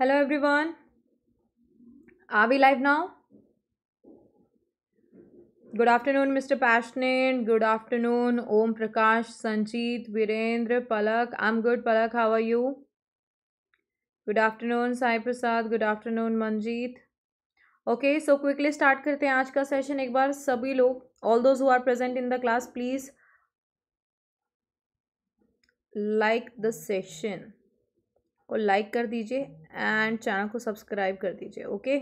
Hello everyone are we live now good afternoon mister passionate good afternoon Om Prakash Sanchit Virendra Palak I am good Palak how are you good afternoon Sai Prasad good afternoon Manjeet okay so quickly start करते हैं आज का session एक बार सभी लोग all those who're present in the class please like the session को like कर दीजिए एंड चैनल को सब्सक्राइब कर दीजिए okay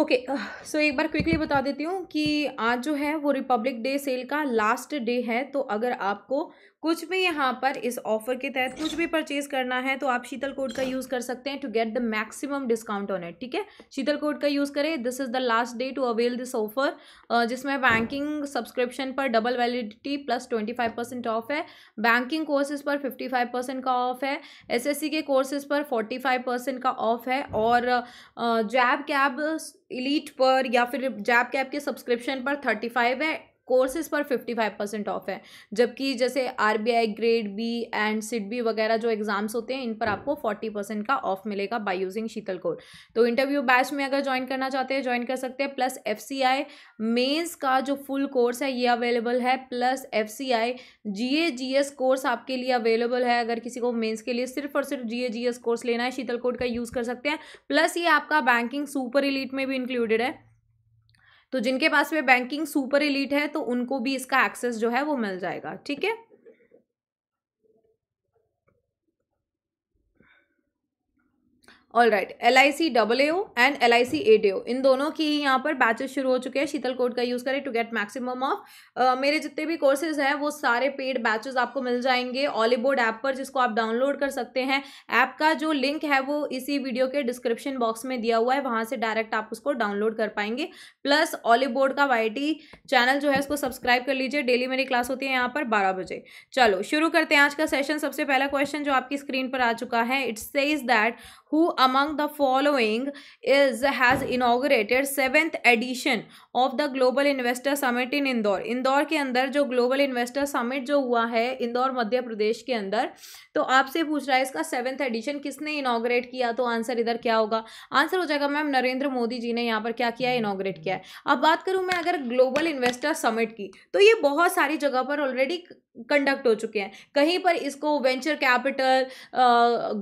okay okay, so uh, so एक बार क्विकली बता देती हूँ कि आज जो है वो रिपब्लिक डे सेल का लास्ट डे है तो अगर आपको कुछ भी यहाँ पर इस ऑफर के तहत कुछ भी परचेज करना है तो आप शीतल कोड का यूज़ कर सकते हैं to get the maximum discount on it ठीक है शीतल कोड का यूज़ करें this is the last day to avail this offer जिसमें बैंकिंग सब्सक्रिप्शन पर double validity plus twenty five percent off है बैंकिंग कोर्सेज पर फिफ्टी फाइव परसेंट का off है एस एस सी के कोर्सेज पर फोर्टी फाइव परसेंट का off है और जैब कैब इलीट पर या फिर जैब कैब के सब्सक्रिप्शन पर थर्टी फाइव है कोर्सेज पर फिफ्टी फाइव परसेंट ऑफ है जबकि जैसे R B I grade B and SIDBI वगैरह जो एग्जाम्स होते हैं इन पर आपको फोर्टी परसेंट का ऑफ मिलेगा बाय यूजिंग शीतल कोड तो इंटरव्यू बैच में अगर ज्वाइन करना चाहते हैं ज्वाइन कर सकते हैं plus F C I mains का जो फुल कोर्स है ये अवेलेबल है plus F C I G A G S course आपके लिए अवेलेबल है अगर किसी को मेन्स के लिए सिर्फ और सिर्फ जी ए जी एस कोर्स लेना है शीतल कोड का यूज़ कर सकते हैं प्लस ये आपका बैंकिंग सुपर इलीट में भी इंक्लूडेड है तो जिनके पास में बैंकिंग सुपर एलिट है तो उनको भी इसका एक्सेस जो है वो मिल जाएगा ठीक है all right L I C O and L I C O इन दोनों की ही यहाँ पर बैचेस शुरू हो चुके हैं शीतल कोड का यूज़ करें टू गेट मैक्सिमम ऑफ मेरे जितने भी कोर्सेज हैं वो सारे पेड बैचेस आपको मिल जाएंगे ऑलीबोर्ड ऐप पर जिसको आप डाउनलोड कर सकते हैं ऐप का जो लिंक है वो इसी वीडियो के डिस्क्रिप्शन बॉक्स में दिया हुआ है वहाँ से डायरेक्ट आप उसको डाउनलोड कर पाएंगे प्लस ऑलीबोर्ड का वाई चैनल जो है उसको सब्सक्राइब कर लीजिए डेली मेरी क्लास होती है यहाँ पर बारह बजे चलो शुरू करते हैं आज का सेशन सबसे पहला क्वेश्चन जो आपकी स्क्रीन पर आ चुका है it's says that who among the following is has inaugurated seventh edition of the global investor summit in Indore Indore के अंदर जो ग्लोबल इन्वेस्टर समिट जो हुआ है इंदौर मध्य प्रदेश के अंदर तो आपसे पूछ रहा है इसका सेवेंथ एडिशन किसने इनोग्रेट किया तो आंसर इधर क्या होगा आंसर हो जाएगा मैम नरेंद्र मोदी जी ने यहाँ पर क्या किया इनोग्रेट किया है अब बात करूँ मैं अगर ग्लोबल इन्वेस्टर समिट की तो ये बहुत सारी जगह पर ऑलरेडी कंडक्ट हो चुके हैं कहीं पर इसको venture capital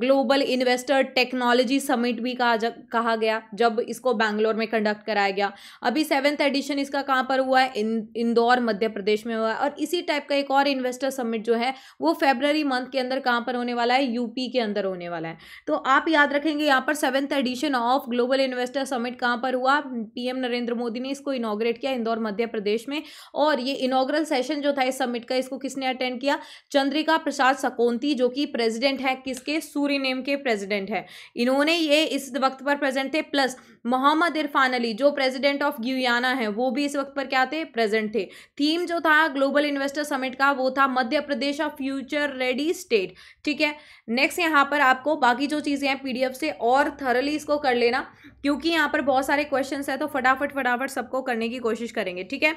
global investor technology summit भी कहा कहा गया जब इसको बैंगलोर में कंडक्ट कराया गया अभी सेवेंथ एडिशन इसका कहाँ पर हुआ है इन इंदौर मध्य प्रदेश में हुआ है और इसी टाइप का एक और इन्वेस्टर समिट जो है वो फेबररी मंथ के अंदर कहाँ पर होने वाला है यूपी के अंदर होने वाला है तो आप याद रखेंगे यहाँ पर seventh edition of global investor summit कहाँ पर हुआ पी नरेंद्र मोदी ने इसको इनोग्रेट किया इंदौर मध्य प्रदेश में और ये इनोग्रल सेशन जो था इस समिट का इसको किसने किसने अटेंड किया चंद्रिका प्रसाद सकोंती जो कि प्रेसिडेंट है किसके सूरी नेम के प्रेसिडेंट है इन्होंने ये इस वक्त पर प्रेजेंट थे प्लस मोहम्मद इरफान अली जो प्रेसिडेंट ऑफ ग्यूयाना है वो भी इस वक्त पर क्या थे प्रेजेंट थे थीम जो था ग्लोबल इन्वेस्टर समिट का वो था Madhya Pradesh of future ready state ठीक है नेक्स्ट यहाँ पर आपको बाकी जो चीज़ें हैं पीडीएफ से और थरली इसको कर लेना क्योंकि यहाँ पर बहुत सारे क्वेश्चन हैं तो फटाफट फटाफट सबको करने की कोशिश करेंगे ठीक है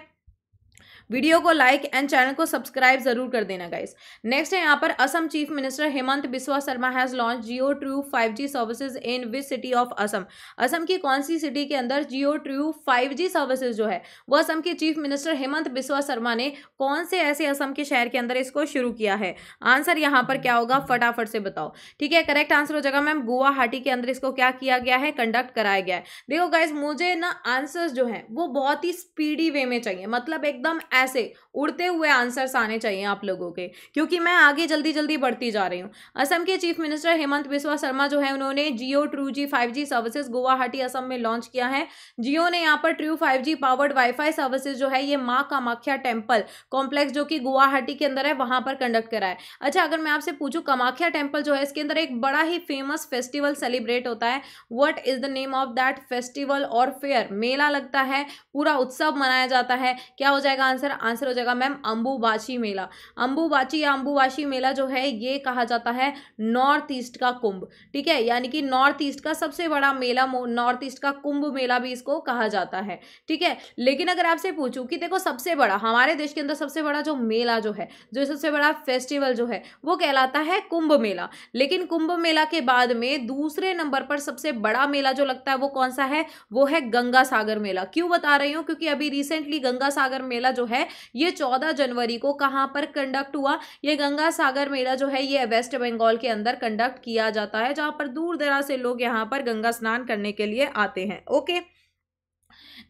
वीडियो को लाइक एंड चैनल को सब्सक्राइब जरूर कर देना गाइस नेक्स्ट है यहाँ पर Assam chief minister Hemant Biswa Sharma has launch Jio True five G services in which city of Assam Assam की कौन सी सिटी के अंदर Jio True five G services जो है वो असम के चीफ मिनिस्टर हेमंत बिस्वा शर्मा ने कौन से ऐसे असम के शहर के अंदर इसको शुरू किया है आंसर यहाँ पर क्या होगा फटाफट से बताओ ठीक है करेक्ट आंसर हो जाएगा मैम गुवाहाटी के अंदर इसको क्या किया गया है कंडक्ट कराया गया है देखो गाइज मुझे ना आंसर जो है वो बहुत ही स्पीडी वे में चाहिए मतलब एकदम ऐसे उड़ते हुए आंसर्स आने चाहिए आप लोगों के क्योंकि मैं आगे जल्दी जल्दी बढ़ती जा रही हूँ असम के चीफ मिनिस्टर हेमंत बिस्वा शर्मा जो है उन्होंने Jio True G five G services Guwahati Assam में लॉन्च किया है जियो ने यहाँ पर True five G powered WiFi services जो है ये माँ कामाख्या टेम्पल कॉम्प्लेक्स जो कि गुवाहाटी के अंदर है वहाँ पर कंडक्ट करा है अच्छा अगर मैं आपसे पूछूँ कामाख्या टेम्पल जो है इसके अंदर एक बड़ा ही फेमस फेस्टिवल सेलिब्रेट होता है what is the name of that festival और फेयर मेला लगता है पूरा उत्सव मनाया जाता है क्या हो जाएगा आंसर आंसर आंसर हो जाएगा मैम अंबुबाची मेला अंबुबाची या अंबुबाची मेला जो है ये कहा जाता है नॉर्थ ईस्ट का कुंभ ठीक है यानी कि नॉर्थ ईस्ट का सबसे बड़ा मेला नॉर्थ ईस्ट का कुंभ मेला भी इसको कहा जाता है ठीक है लेकिन अगर आपसे पूछूं कि देखो सबसे बड़ा हमारे देश के अंदर सबसे बड़ा जो मेला जो है जो सबसे बड़ा फेस्टिवल जो है वो कहलाता है कुंभ मेला लेकिन कुंभ मेला के बाद में दूसरे नंबर पर सबसे बड़ा मेला जो लगता है वो कौन सा है वो है गंगा सागर मेला क्यों बता रही हूं क्योंकि अभी रिसेंटली गंगा सागर मेला जो है ये चौदह जनवरी को कहाँ पर कंडक्ट हुआ ये गंगा सागर मेला जो है ये वेस्ट बंगाल के अंदर कंडक्ट किया जाता है जहाँ पर दूर दराज से लोग यहाँ पर गंगा स्नान करने के लिए आते हैं ओके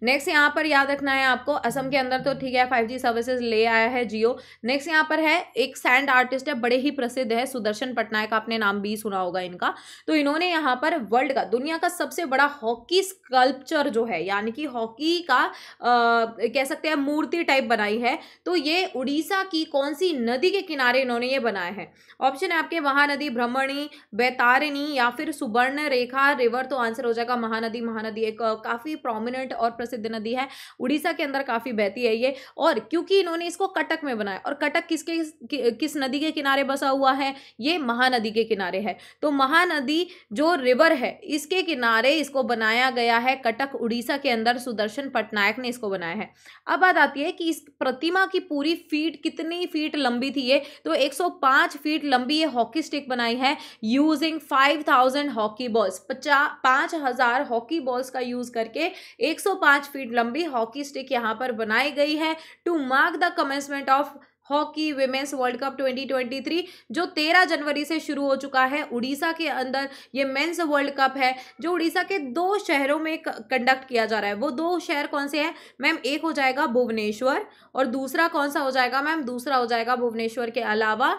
नेक्स्ट यहाँ पर याद रखना है आपको असम के अंदर तो ठीक है फाइव जी सर्विसेज ले आया है जियो नेक्स्ट यहाँ पर है एक सैंड आर्टिस्ट है बड़े ही प्रसिद्ध है सुदर्शन पटनायक आपने नाम भी सुना होगा इनका तो इन्होंने यहाँ पर वर्ल्ड का दुनिया का सबसे बड़ा हॉकी स्कल्पचर जो है यानी कि हॉकी का कह सकते हैं मूर्ति टाइप बनाई है तो ये उड़ीसा की कौन सी नदी के किनारे इन्होंने ये बनाया है ऑप्शन है आपके महानदी भ्रमणी बैतारिणी या फिर सुबर्ण रेखा रिवर तो आंसर हो जाएगा महानदी महानदी एक काफ़ी प्रोमिनेंट और प्रसिद्ध नदी है उड़ीसा के अंदर काफ़ी बहती है ये और क्योंकि इन्होंने इसको कटक में बनाया और कटक किसके कि, किस नदी के किनारे बसा हुआ है ये महानदी के किनारे है तो महानदी जो रिवर है इसके किनारे इसको बनाया गया है कटक उड़ीसा के अंदर सुदर्शन पटनायक ने इसको बनाया है अब बात आती है कि इस प्रतिमा की पूरी फीट कितनी फीट लंबी थी ये तो 105 फीट लंबी ये हॉकी स्टिक बनाई है यूजिंग 5000 हॉकी बॉल्स पचास पाँच हॉकी बॉल्स का यूज़ करके 105 पांच फीट लंबी हॉकी स्टिक यहां पर बनाई गई है to mark the commencement of hockey women's world cup 2023 जो 13 जनवरी से शुरू हो चुका है उड़ीसा के अंदर ये मेंस वर्ल्ड कप है जो उड़ीसा के दो शहरों में कंडक्ट किया जा रहा है वो दो शहर कौन से हैं मैम एक हो जाएगा भुवनेश्वर और दूसरा कौन सा हो जाएगा मैम दूसरा हो जाएगा भुवनेश्वर के अलावा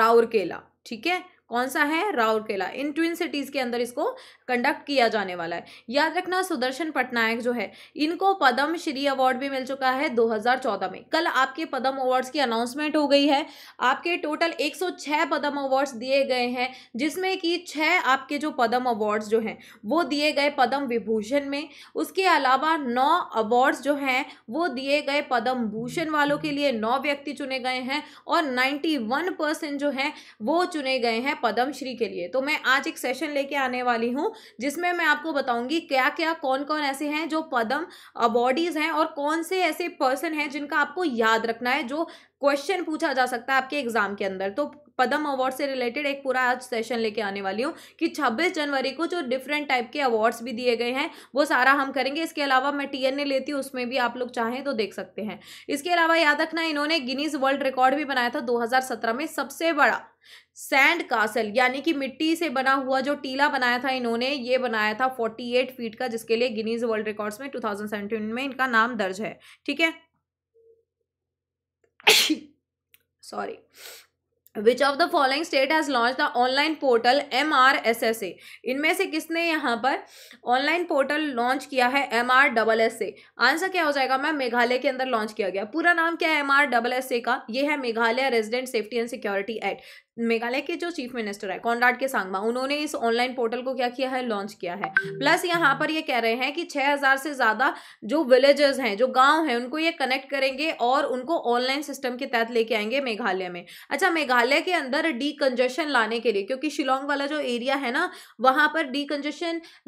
राउरकेला ठीक है कौन सा है राउरकेला इन ट्विन सिटीज़ के अंदर इसको कंडक्ट किया जाने वाला है याद रखना सुदर्शन पटनायक जो है इनको पद्म श्री अवार्ड भी मिल चुका है 2014 में कल आपके पद्म अवार्ड्स की अनाउंसमेंट हो गई है आपके टोटल 106 पद्म अवार्ड्स दिए गए हैं जिसमें कि छः आपके जो पद्म अवार्ड्स जो हैं वो दिए गए पद्म विभूषण में उसके अलावा नौ अवार्ड्स जो हैं वो दिए गए पद्म भूषण वालों के लिए नौ व्यक्ति चुने गए हैं और नाइन्टी वन परसेंट जो हैं वो चुने गए हैं पद्मश्री के लिए तो मैं आज एक सेशन लेके आने वाली हूँ जिसमें मैं आपको बताऊँगी क्या क्या कौन कौन ऐसे हैं जो पद्म बॉडीज़ हैं और कौन से ऐसे पर्सन हैं जिनका आपको याद रखना है जो क्वेश्चन पूछा जा सकता है आपके एग्जाम के अंदर तो पदम अवार्ड से रिलेटेड एक पूरा आज सेशन लेके आने वाली हूँ कि छब्बीस जनवरी को जो डिफरेंट टाइप के अवार्ड्स भी दिए गए हैं वो सारा हम करेंगे इसके अलावा मैं टी लेती हूँ उसमें भी आप लोग चाहें तो देख सकते हैं इसके अलावा याद रखना इन्होंने गिनीज वर्ल्ड रिकॉर्ड भी बनाया था 2017 में सबसे बड़ा सैंड कासल यानी कि मिट्टी से बना हुआ जो टीला बनाया था इन्होंने ये बनाया था 48 फीट का जिसके लिए गिनीज वर्ल्ड रिकॉर्ड्स में 2017 में इनका नाम दर्ज है ठीक है sorry which of the following state has launch the online portal M R S S A इनमें से किसने यहाँ पर ऑनलाइन पोर्टल लॉन्च किया है M R double S A answer क्या हो जाएगा मैम मेघालय के अंदर लॉन्च किया गया पूरा नाम क्या है M R double S A का ये है Meghalaya resident safety and security act Meghalaya के जो चीफ मिनिस्टर है कॉन्राड के सांगमा उन्होंने इस ऑनलाइन पोर्टल को क्या किया है लॉन्च किया है प्लस यहाँ पर ये कह रहे हैं कि 6000 से ज़्यादा जो विलेजेस हैं जो गांव हैं उनको ये कनेक्ट करेंगे और उनको ऑनलाइन सिस्टम के तहत लेके आएंगे मेघालय में अच्छा मेघालय के अंदर डी लाने के लिए क्योंकि शिलोंग वाला जो एरिया है ना वहाँ पर डी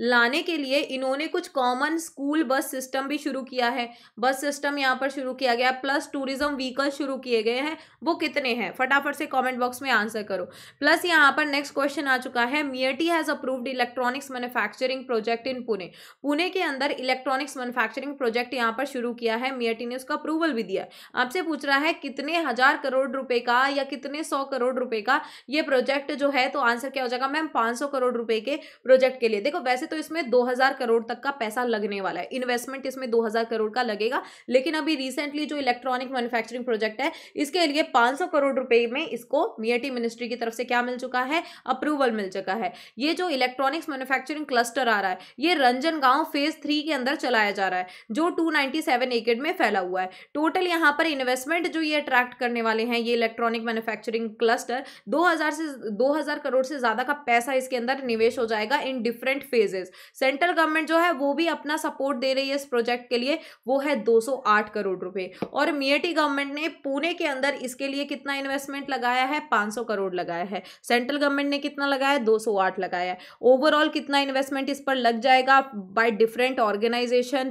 लाने के लिए इन्होंने कुछ कॉमन स्कूल बस सिस्टम भी शुरू किया है बस सिस्टम यहाँ पर शुरू किया गया प्लस टूरिज्म व्हीकल शुरू किए गए हैं वो कितने हैं फटाफट से कॉमेंट बॉक्स में आंसर आंसर करो प्लस यहाँ पर नेक्स्ट क्वेश्चन आ चुका है MeitY has approved electronics manufacturing project in Pune Pune के अंदर इलेक्ट्रॉनिक्स मैन्युफैक्चरिंग प्रोजेक्ट यहाँ पर शुरू किया है मियटी ने उसका अप्रूवल भी दिया आपसे पूछ रहा है कितने हज़ार करोड़ रुपए का या कितने सौ करोड़ रुपए का ये प्रोजेक्ट जो है तो आंसर क्या हो जाएगा मैम पाँच करोड़ रुपए के प्रोजेक्ट के लिए देखो वैसे तो इसमें दो करोड़ तक का पैसा लगने वाला है इन्वेस्टमेंट इसमें दो करोड़ का लगेगा लेकिन अभी रिसेंटली जो इलेक्ट्रॉनिक मैन्युफैक्चरिंग प्रोजेक्ट है इसके लिए पाँच करोड़ रुपए में इसको मियटी मिनिस्ट्री की तरफ से क्या मिल चुका है अप्रूवल मिल चुका है ये जो इलेक्ट्रॉनिक्स मैन्युफैक्चरिंग क्लस्टर आ रहा है ये रंजन गांव फेज थ्री के अंदर चलाया जा रहा है जो टू नाइन्टी एकड़ में फैला हुआ है टोटल यहाँ पर इन्वेस्टमेंट जो ये अट्रैक्ट करने वाले हैं ये इलेक्ट्रॉनिक मैन्युफैक्चरिंग क्लस्टर दो से दो करोड़ से ज़्यादा का पैसा इसके अंदर निवेश हो जाएगा in different phases central government जो है वो भी अपना सपोर्ट दे रही है इस प्रोजेक्ट के लिए वो है दो करोड़ रुपए और मियटी गवर्नमेंट e ने पुणे के अंदर इसके लिए कितना इन्वेस्टमेंट लगाया है 500 करोड़ लगाया है सेंट्रल गवर्नमेंट ने कितना लगाया दो सौ आठ लगाया है ओवरऑल कितना इन्वेस्टमेंट इस पर लग जाएगा बाय डिफरेंट ऑर्गेनाइजेशन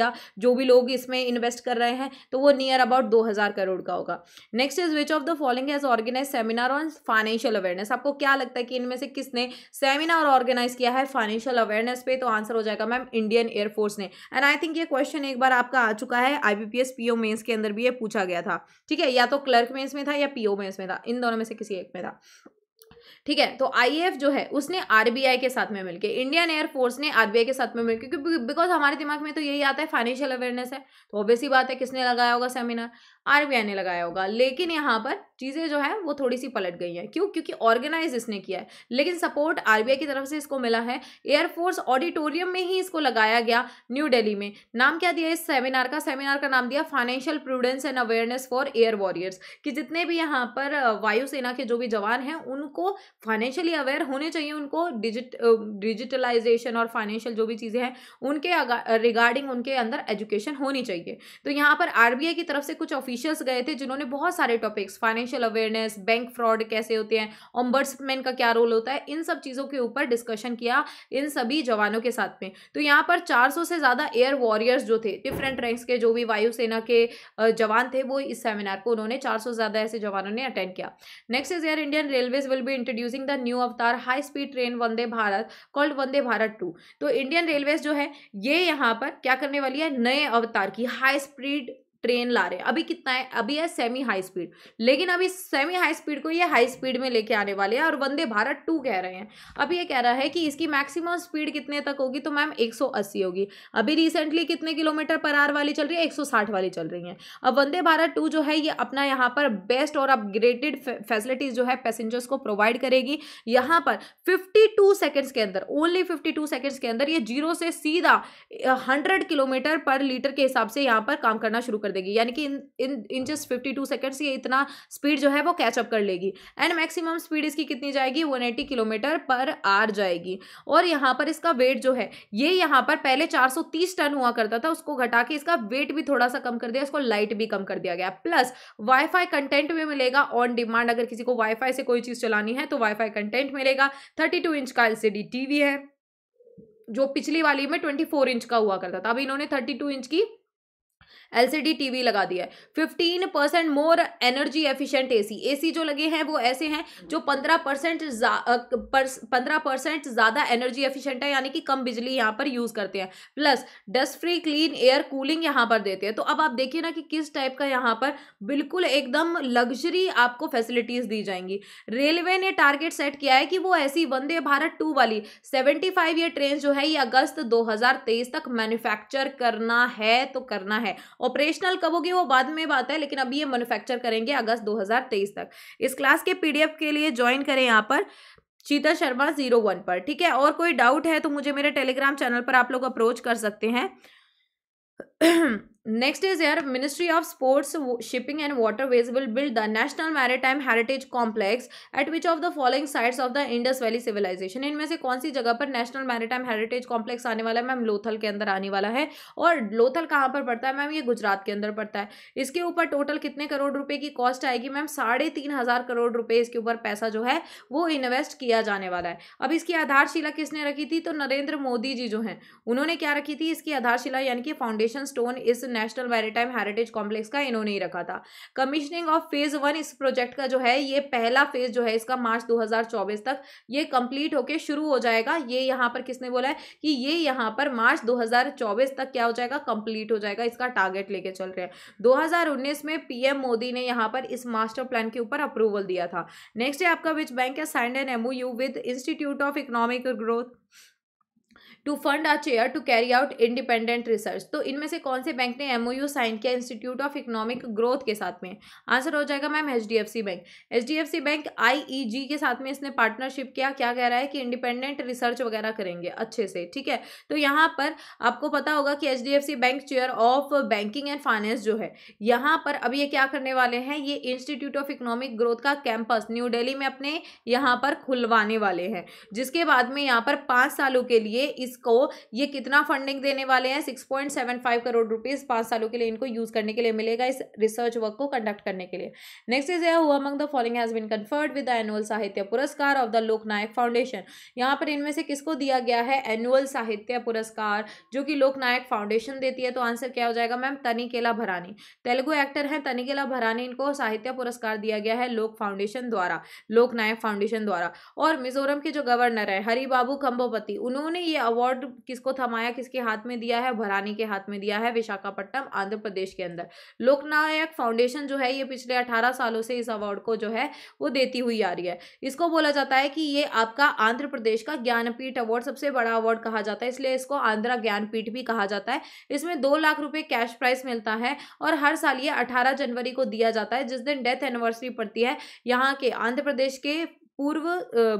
या जो भी लोग इसमें इन्वेस्ट कर रहे हैं तो वो नियर अबाउट दो हज़ार करोड़ का होगा next is which of the following as organise seminar on financial awareness आपको क्या लगता है कि इनमें से किसने सेमिनार ऑर्गेनाइज किया है फाइनेंशियल अवेयरनेस पे तो आंसर हो जाएगा मैम इंडियन एयरफोर्स ने एंड आई थिंक ये क्वेश्चन एक बार आपका आ चुका है आईबीपीएस पीओ मेंस के अंदर भी ये पूछा गया था ठीक है या तो क्लर्क मेंस में था या पीओ मेंस में था इन दोनों में से किसी me da. ठीक है तो आई जो है उसने आर के साथ में मिलकर इंडियन एयरफोर्स ने आर के साथ में मिलकर क्योंकि बिकॉज हमारे दिमाग में तो यही आता है फाइनेंशियल अवेयरनेस है तो ऑब्वियसली बात है किसने लगाया होगा सेमिनार आर ने लगाया होगा लेकिन यहाँ पर चीज़ें जो है वो थोड़ी सी पलट गई हैं क्यों क्योंकि ऑर्गेनाइज इसने किया है लेकिन सपोर्ट आर की तरफ से इसको मिला है एयरफोर्स ऑडिटोरियम में ही इसको लगाया गया न्यू डेली में नाम क्या दिया इस सेमिनार का सेमिनार का नाम दिया financial prudence and awareness for air warriors कि जितने भी यहाँ पर वायुसेना के जो भी जवान हैं उनको फाइनेंशियली अवेयर होने चाहिए उनको डिजिट डिजिटलाइजेशन और फाइनेंशियल जो भी चीज़ें हैं उनके रिगार्डिंग उनके अंदर एजुकेशन होनी चाहिए तो यहाँ पर आरबीआई की तरफ से कुछ ऑफिशियल्स गए थे जिन्होंने बहुत सारे topics financial awareness bank fraud कैसे होते हैं ओम्बर्समैन का क्या रोल होता है इन सब चीज़ों के ऊपर डिस्कशन किया इन सभी जवानों के साथ में तो यहाँ पर चार से ज़्यादा एयर वॉरियर्स जो थे डिफरेंट रैंक्स के जो भी वायुसेना के जवान थे वो इस सेमिनार को उन्होंने चार ज़्यादा ऐसे जवानों ने अटेंड किया next is air Indian railways will भी introduce introducing the new avatar high speed train Vande Bharat called Vande Bharat two तो इंडियन रेलवेज जो है ये यहाँ पर क्या करने वाली है नए अवतार की हाई स्पीड ट्रेन ला रहे हैं अभी कितना है अभी है सेमी हाई स्पीड लेकिन अभी सेमी हाई स्पीड को ये हाई स्पीड में लेके आने वाले हैं और वंदे भारत टू कह रहे हैं अब ये कह रहा है कि इसकी मैक्सिमम स्पीड कितने तक होगी तो मैम 180 होगी अभी रिसेंटली कितने किलोमीटर पर आर वाली चल रही है 160 वाली चल रही है अब वंदे भारत टू जो है ये अपना यहाँ पर बेस्ट और अपग्रेडेड फैसिलिटीज जो है पैसेंजर्स को प्रोवाइड करेगी यहाँ पर फिफ्टी टू सेकेंड्स के अंदर ओनली फिफ्टी टू सेकेंड्स के अंदर ये जीरो से सीधा हंड्रेड किलोमीटर पर लीटर के हिसाब से यहाँ पर काम करना शुरू कर कर देगी यानी कि in in in just fifty two seconds ये इतना स्पीड जो है वो कैचअप कर लेगी एंड मैक्सिमम स्पीड इसकी कितनी जाएगी one eighty kilometre per hour जाएगी और यहाँ पर इसका वेट जो है ये यहाँ पर पहले चार सौ तीस टन हुआ करता था उसको घटा के इसका वेट भी थोड़ा सा कम कर दिया इसको लाइट भी कम कर दिया गया प्लस वाईफाई कंटेंट भी मिलेगा ऑन डिमांड अगर किसी को वाईफाई से कोई चीज़ चलानी है तो वाईफाई कंटेंट मिलेगा थर्टी टू इंच का एलसीडी टीवी है जो पिछली वाली में ट्वेंटी फोर इंच का हुआ करता था अब इन्होंने थर्टी टू इंच की एलसीडी टीवी लगा दिया है fifteen percent more energy efficient AC AC जो लगे हैं वो ऐसे हैं जो पंद्रह परसेंट पंद्रह परसेंट ज़्यादा एनर्जी एफिशिएंट है यानी कि कम बिजली यहाँ पर यूज़ करते हैं plus dust free clean air cooling यहाँ पर देते हैं तो अब आप देखिए ना कि किस टाइप का यहाँ पर बिल्कुल एकदम लग्जरी आपको फैसिलिटीज़ दी जाएंगी रेलवे ने टारगेट सेट किया है कि वो ऐसी वंदे भारत टू वाली सेवेंटी फाइव ये ट्रेन जो है ये अगस्त दो तक मैन्युफैक्चर करना है तो करना है ऑपरेशनल कब होगी वो बाद में बात है लेकिन अभी ये मैनुफैक्चर करेंगे अगस्त 2023 तक इस क्लास के पीडीएफ के लिए ज्वाइन करें यहाँ पर चीता शर्मा जीरो वन पर ठीक है और कोई डाउट है तो मुझे मेरे टेलीग्राम चैनल पर आप लोग अप्रोच कर सकते हैं next is here ministry of shipping and waterways will build the national maritime heritage complex at which of the following sites of the Indus valley civilisation इनमें से कौन सी जगह पर नेशनल मैरिटाइम हेरिटेज कॉम्प्लेक्स आने वाला है मैम लोथल के अंदर आने वाला है और लोथल कहाँ पर पड़ता है मैम ये गुजरात के अंदर पड़ता है इसके ऊपर टोटल कितने करोड़ रुपए की कॉस्ट आएगी मैम साढ़े तीन हजार करोड़ रुपए इसके ऊपर पैसा जो है वो इन्वेस्ट किया जाने वाला है अब इसकी आधारशिला किसने रखी थी तो नरेंद्र मोदी जी जो है उन्होंने क्या रखी थी इसकी आधारशिला यानी कि फाउंडेशन स्टोन इस नेशनल मैरिटाइम हेरिटेज कॉम्प्लेक्स का इन्होंने ही रखा था कमीशनिंग ऑफ फेज वन इस प्रोजेक्ट का जो है ये पहला फेज जो है इसका मार्च 2024 तक ये कंप्लीट होके शुरू हो जाएगा ये यहाँ पर किसने बोला है कि ये यहाँ पर मार्च 2024 तक क्या हो जाएगा कंप्लीट हो जाएगा इसका टारगेट लेके चल रहे हैं दो में पीएम मोदी ने यहाँ पर इस मास्टर प्लान के ऊपर अप्रूवल दिया था नेक्स्ट है आपका विच बैंक है signed an MoU with institute of economic growth to fund a chair to carry out independent research तो इनमें से कौन से बैंक ने एमओयू साइन किया इंस्टीट्यूट ऑफ इकोनॉमिक ग्रोथ के साथ में आंसर हो जाएगा ma'am HDFC bank HDFC bank IEG के साथ में इसने पार्टनरशिप किया क्या कह रहा है कि इंडिपेंडेंट रिसर्च वगैरह करेंगे अच्छे से ठीक है तो यहाँ पर आपको पता होगा कि H bank chair of banking and finance जो है यहाँ पर अब ये क्या करने वाले हैं ये इंस्टीट्यूट ऑफ इकोनॉमिक ग्रोथ का कैंपस न्यू डेली में अपने यहाँ पर खुलवाने वाले हैं जिसके बाद में यहाँ पर पाँच सालों के लिए इस चीज़ को ये कितना फंडिंग देने वाले हैं six point seven five crore rupees पांच सालों के लिए इनको यूज़ करने के लिए मिलेगा इस रिसर्च वर्क को कंडक्ट करने के लिए नेक्स्ट इज है हुआ the following has been conferred with the annual Sahitya Puraskar of the Loknayak foundation यहाँ पर इनमें से किसको दिया गया है एनुअल साहित्य पुरस्कार जो कि लोकनायक फाउंडेशन देती है तो आंसर क्या हो जाएगा मैम तनिकेला भरानी तेलुगु एक्टर है तनिकेला भरानी इनको साहित्य पुरस्कार दिया गया है लोक फाउंडेशन द्वारा लोकनायक फाउंडेशन द्वारा और मिजोरम के जो गवर्नर है हरिबाबू खम्बोपति उन्होंने ये अवार्ड अवार्ड किसको थमाया किसके हाथ में दिया है भरानी के हाथ में दिया है विशाखापट्टनम आंध्र प्रदेश के अंदर लोकनायक फाउंडेशन जो है ये पिछले अठारह सालों से इस अवार्ड को जो है वो देती हुई आ रही है इसको बोला जाता है कि ये आपका आंध्र प्रदेश का ज्ञानपीठ अवार्ड सबसे बड़ा अवार्ड कहा जाता है इसलिए इसको आंध्रा ज्ञानपीठ भी कहा जाता है इसमें दो लाख रुपये कैश प्राइस मिलता है और हर साल ये अठारह जनवरी को दिया जाता है जिस दिन डेथ एनिवर्सरी पड़ती है यहाँ के आंध्र प्रदेश के पूर्व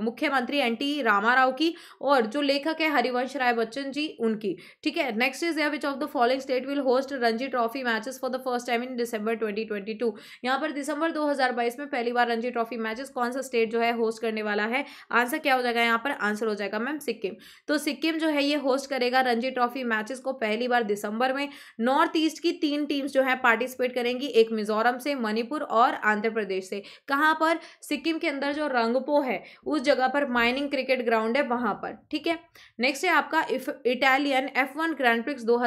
मुख्यमंत्री एन टी रामा की और जो लेखक है हरिवंश राय बच्चन जी उनकी ठीक है next is which of the following state will host Ranji trophy matches for the first time in December 2022 यहाँ पर दिसंबर 2022 में पहली बार रणजी ट्रॉफी मैचेस कौन सा स्टेट जो है होस्ट करने वाला है आंसर क्या हो जाएगा यहाँ पर आंसर हो जाएगा मैम सिक्किम तो सिक्किम जो है ये होस्ट करेगा रणजी ट्रॉफी मैचेस को पहली बार दिसंबर में नॉर्थ ईस्ट की तीन टीम्स जो है पार्टिसिपेट करेंगी एक मिजोरम से मणिपुर और आंध्र प्रदेश से कहाँ पर सिक्किम के अंदर जो रंगपुर ओप्पो है उस जगह पर माइनिंग क्रिकेट ग्राउंड है वहाँ पर ठीक है नेक्स्ट है आपका Italian F one grand prix दो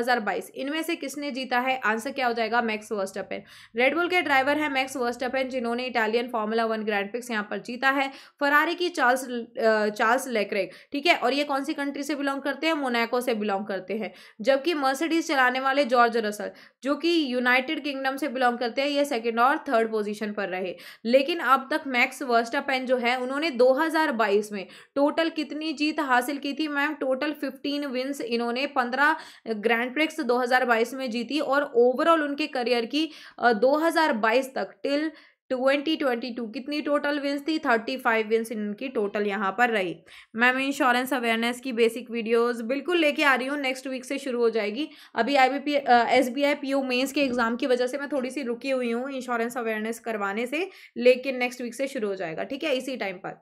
इनमें से किसने जीता है आंसर क्या हो जाएगा मैक्स वर्स्टअपेन रेडबुल के ड्राइवर है मैक्स वर्स्टअपेन जिन्होंने Italian formula one grand prix यहाँ पर जीता है फरारी की चार्ल्स चार्ल्स लेक्रेक ठीक है और ये कौन सी कंट्री से बिलोंग करते हैं मोनाको से बिलोंग करते हैं जबकि मर्सिडीज चलाने वाले जॉर्ज रसल जो कि यूनाइटेड किंगडम से बिलोंग करते हैं ये सेकेंड और थर्ड पोजिशन पर रहे लेकिन अब तक मैक्स वर्स्टापेन जो है उन्होंने 2022 में टोटल कितनी जीत हासिल की थी मैम टोटल 15 विन्स इन्होंने 15 ग्रैंड प्रिक्स 2022 में जीती और ओवरऑल उनके करियर की 2022 तक टिल ट्वेंटी ट्वेंटी टू कितनी टोटल विंस थी थर्टी फाइव विन्स इनकी टोटल यहाँ पर रही मैम इंश्योरेंस अवेयरनेस की बेसिक वीडियोस बिल्कुल लेके आ रही हूँ नेक्स्ट वीक से शुरू हो जाएगी अभी I B P S B I P O mains के एग्जाम की वजह से मैं थोड़ी सी रुकी हुई हूँ इंश्योरेंस अवेयरनेस करवाने से लेकिन नेक्स्ट वीक से शुरू हो जाएगा ठीक है इसी टाइम पर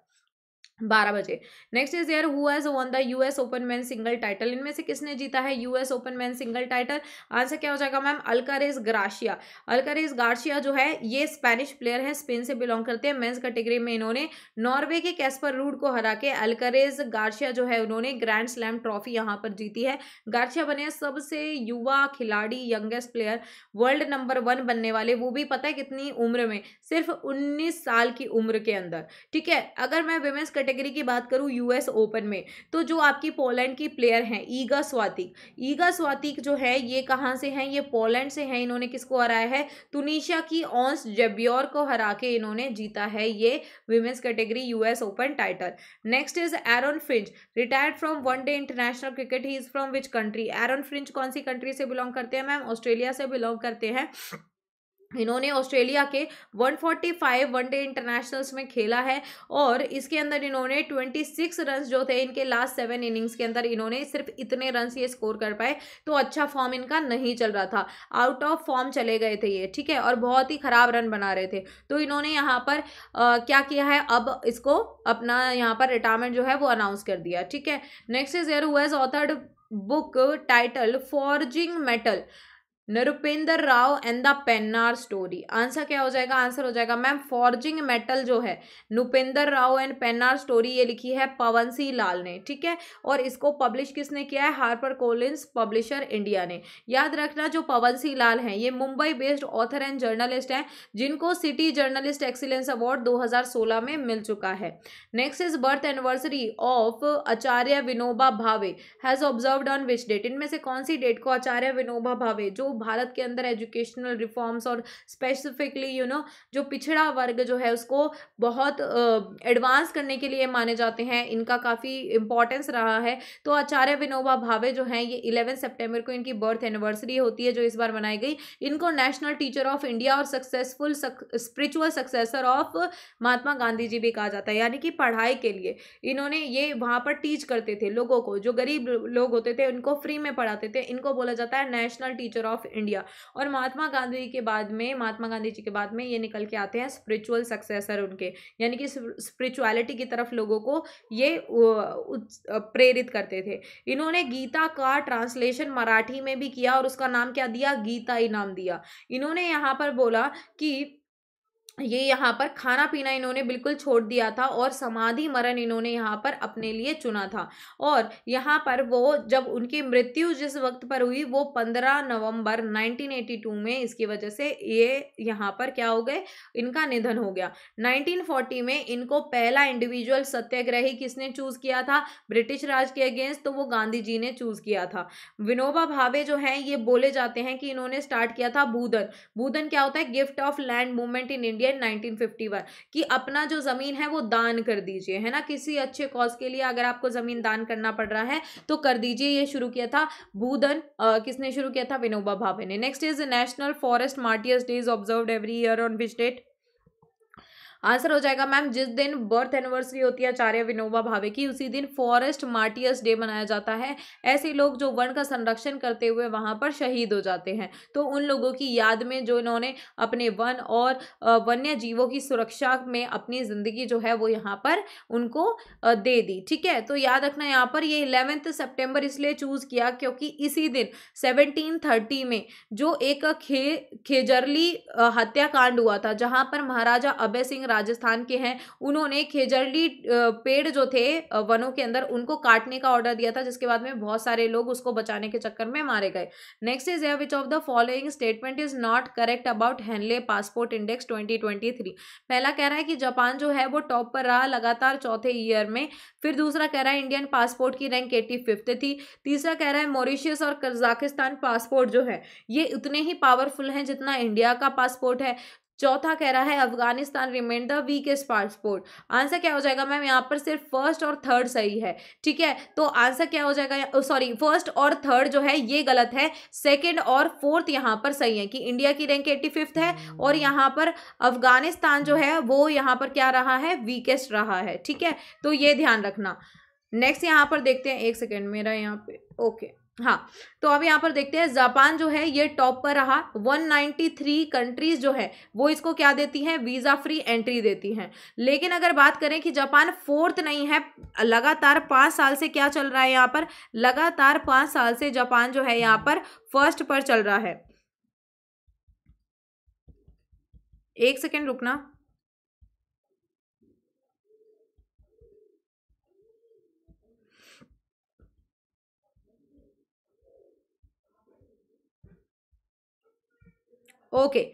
बारह बजे next is there who has won the US open man single title इनमें से किसने जीता है US open man single title answer क्या हो जाएगा मैम अलकरेज ग्राशिया अलकरेज गार्शिया जो है ये स्पेनिश प्लेयर है स्पेन से बिलोंग करते हैं मेन्स कैटेगरी में इन्होंने नॉर्वे के कैस्पर रूड को हरा के अलकरेज गार्शिया जो है उन्होंने ग्रैंड स्लैम ट्रॉफी यहाँ पर जीती है गार्शिया बने सबसे युवा खिलाड़ी youngest player world number one बनने वाले वो भी पता है कितनी उम्र में सिर्फ 19 साल की उम्र के अंदर ठीक है अगर मैं वेमेंस कैटेगरी की बात करूँ यूएस ओपन में तो जो आपकी पोलैंड की प्लेयर हैं ईगा स्वातिक ईगा स्वातिक जो है ये कहाँ से हैं ये पोलैंड से हैं इन्होंने किसको हराया है तुनिशिया की ऑन्स जेब्योर को हरा के इन्होंने जीता है ये women's category US open title next is Aaron Finch retired from one day international cricket he is from which country Aaron Finch कौन सी कंट्री से बिलोंग करते हैं मैम ऑस्ट्रेलिया से बिलोंग करते हैं इन्होंने ऑस्ट्रेलिया के 145 वनडे इंटरनेशनल्स में खेला है और इसके अंदर इन्होंने 26 रन जो थे इनके लास्ट सेवन इनिंग्स के अंदर इन्होंने सिर्फ इतने रन ये स्कोर कर पाए तो अच्छा फॉर्म इनका नहीं चल रहा था आउट ऑफ फॉर्म चले गए थे ये ठीक है और बहुत ही ख़राब रन बना रहे थे तो इन्होंने यहाँ पर आ, क्या किया है अब इसको अपना यहाँ पर रिटायरमेंट जो है वो अनाउंस कर दिया ठीक है next is here who authored book title forging metal Nrupendra Rao and the Pennar story answer क्या हो जाएगा आंसर हो जाएगा मैम फॉर्जिंग मेटल जो है नुपेंद्र राव एंड पेन्नार स्टोरी ये लिखी है पवनसी लाल ने ठीक है और इसको पब्लिश किसने किया है हार्पर कोलिंस पब्लिशर इंडिया ने याद रखना जो पवनसी लाल हैं ये Mumbai based author and journalist हैं जिनको सिटी जर्नलिस्ट एक्सीलेंस अवार्ड दो में मिल चुका है next is birth anniversary of Acharya Vinoba Bhave has observe on which date इनमें से कौन सी डेट को आचार्य विनोबा भावे जो भारत के अंदर एजुकेशनल रिफॉर्म्स और स्पेसिफिकली यू नो जो पिछड़ा वर्ग जो है उसको बहुत एडवांस uh, करने के लिए माने जाते हैं इनका काफ़ी इंपॉर्टेंस रहा है तो आचार्य विनोबा भावे जो हैं ये इलेवन सेप्टेम्बर को इनकी बर्थ एनिवर्सरी होती है जो इस बार मनाई गई इनको नेशनल टीचर ऑफ इंडिया और successful spiritual successor of Mahatma Gandhi ji भी कहा जाता है यानी कि पढ़ाई के लिए इन्होंने ये वहाँ पर टीच करते थे लोगों को जो गरीब लोग होते थे उनको फ्री में पढ़ाते थे इनको बोला जाता है national teacher of of India और महात्मा गांधी के बाद में महात्मा गांधी जी के बाद में ये निकल के आते हैं स्पिरिचुअल सक्सेसर उनके यानी कि स्पिरिचुअलिटी की तरफ लोगों को ये प्रेरित करते थे इन्होंने गीता का ट्रांसलेशन मराठी में भी किया और उसका नाम क्या दिया गीता इनाम दिया इन्होंने यहाँ पर बोला कि ये यहाँ पर खाना पीना इन्होंने बिल्कुल छोड़ दिया था और समाधि मरण इन्होंने यहाँ पर अपने लिए चुना था और यहाँ पर वो जब उनकी मृत्यु जिस वक्त पर हुई वो पंद्रह नवंबर 1982 में इसकी वजह से ये यहाँ पर क्या हो गए इनका निधन हो गया 1940 में इनको पहला इंडिविजुअल सत्याग्रही किसने चूज़ किया था ब्रिटिश राज के अगेंस्ट तो वो गांधी जी ने चूज़ किया था विनोबा भावे जो हैं ये बोले जाते हैं कि इन्होंने स्टार्ट किया था बूदन बूदन क्या होता है gift of land movement in India ten 1951 fifty one कि अपना जो ज़मीन है वो दान कर दीजिए है ना किसी अच्छे कॉज के लिए अगर आपको ज़मीन दान करना पड़ रहा है तो कर दीजिए ये शुरू किया था भूदन आ, किसने शुरू किया था विनोबा भावे ने next is national forest martyrs day is observe every year on which date answer हो जाएगा मैम जिस दिन बर्थ एनिवर्सरी होती है आचार्य विनोबा भावे की उसी दिन फॉरेस्ट मार्टियर्स डे मनाया जाता है ऐसे लोग जो वन का संरक्षण करते हुए वहाँ पर शहीद हो जाते हैं तो उन लोगों की याद में जो इन्होंने अपने वन और वन्य जीवों की सुरक्षा में अपनी ज़िंदगी जो है वो यहाँ पर उनको दे दी ठीक है तो याद रखना यहाँ पर ये इलेवेंथ सेप्टेम्बर इसलिए चूज़ किया क्योंकि इसी दिन सेवनटीन थर्टी में जो एक खे खेजरली हत्याकांड हुआ था जहाँ पर महाराजा अभय सिंह राजस्थान के हैं उन्होंने खेजरली पेड़ जो थे वनों के अंदर उनको काटने का ऑर्डर दिया था जिसके बाद में बहुत सारे लोग उसको बचाने के चक्कर में मारे गए नेक्स्ट इज है which of the following statement is not correct about Henley passport index twenty twenty three पहला कह रहा है कि जापान जो है वो टॉप पर रहा लगातार चौथे ईयर में फिर दूसरा कह रहा है इंडियन पासपोर्ट की रैंक एटी फिफ्थ थी तीसरा कह रहा है मॉरिशियस और कजाकिस्तान पासपोर्ट जो है ये उतने ही पावरफुल हैं जितना इंडिया का पासपोर्ट है चौथा कह रहा है Afghanistan remain the weakest passport answer क्या हो जाएगा मैम यहाँ पर सिर्फ फर्स्ट और थर्ड सही है ठीक है तो आंसर क्या हो जाएगा सॉरी फर्स्ट और थर्ड जो है ये गलत है सेकेंड और फोर्थ यहाँ पर सही है कि इंडिया की रैंक एट्टी फिफ्थ है और यहाँ पर अफगानिस्तान जो है वो यहाँ पर क्या रहा है वीकेस्ट रहा है ठीक है तो ये ध्यान रखना नेक्स्ट यहाँ पर देखते हैं एक सेकेंड मेरा यहाँ पे ओके हाँ तो अब यहाँ पर देखते हैं जापान जो है ये टॉप पर रहा 193 कंट्रीज जो है वो इसको क्या देती हैं वीज़ा फ्री एंट्री देती हैं लेकिन अगर बात करें कि जापान फोर्थ नहीं है लगातार पाँच साल से क्या चल रहा है यहाँ पर लगातार पाँच साल से जापान जो है यहाँ पर फर्स्ट पर चल रहा है एक सेकेंड रुकना ओके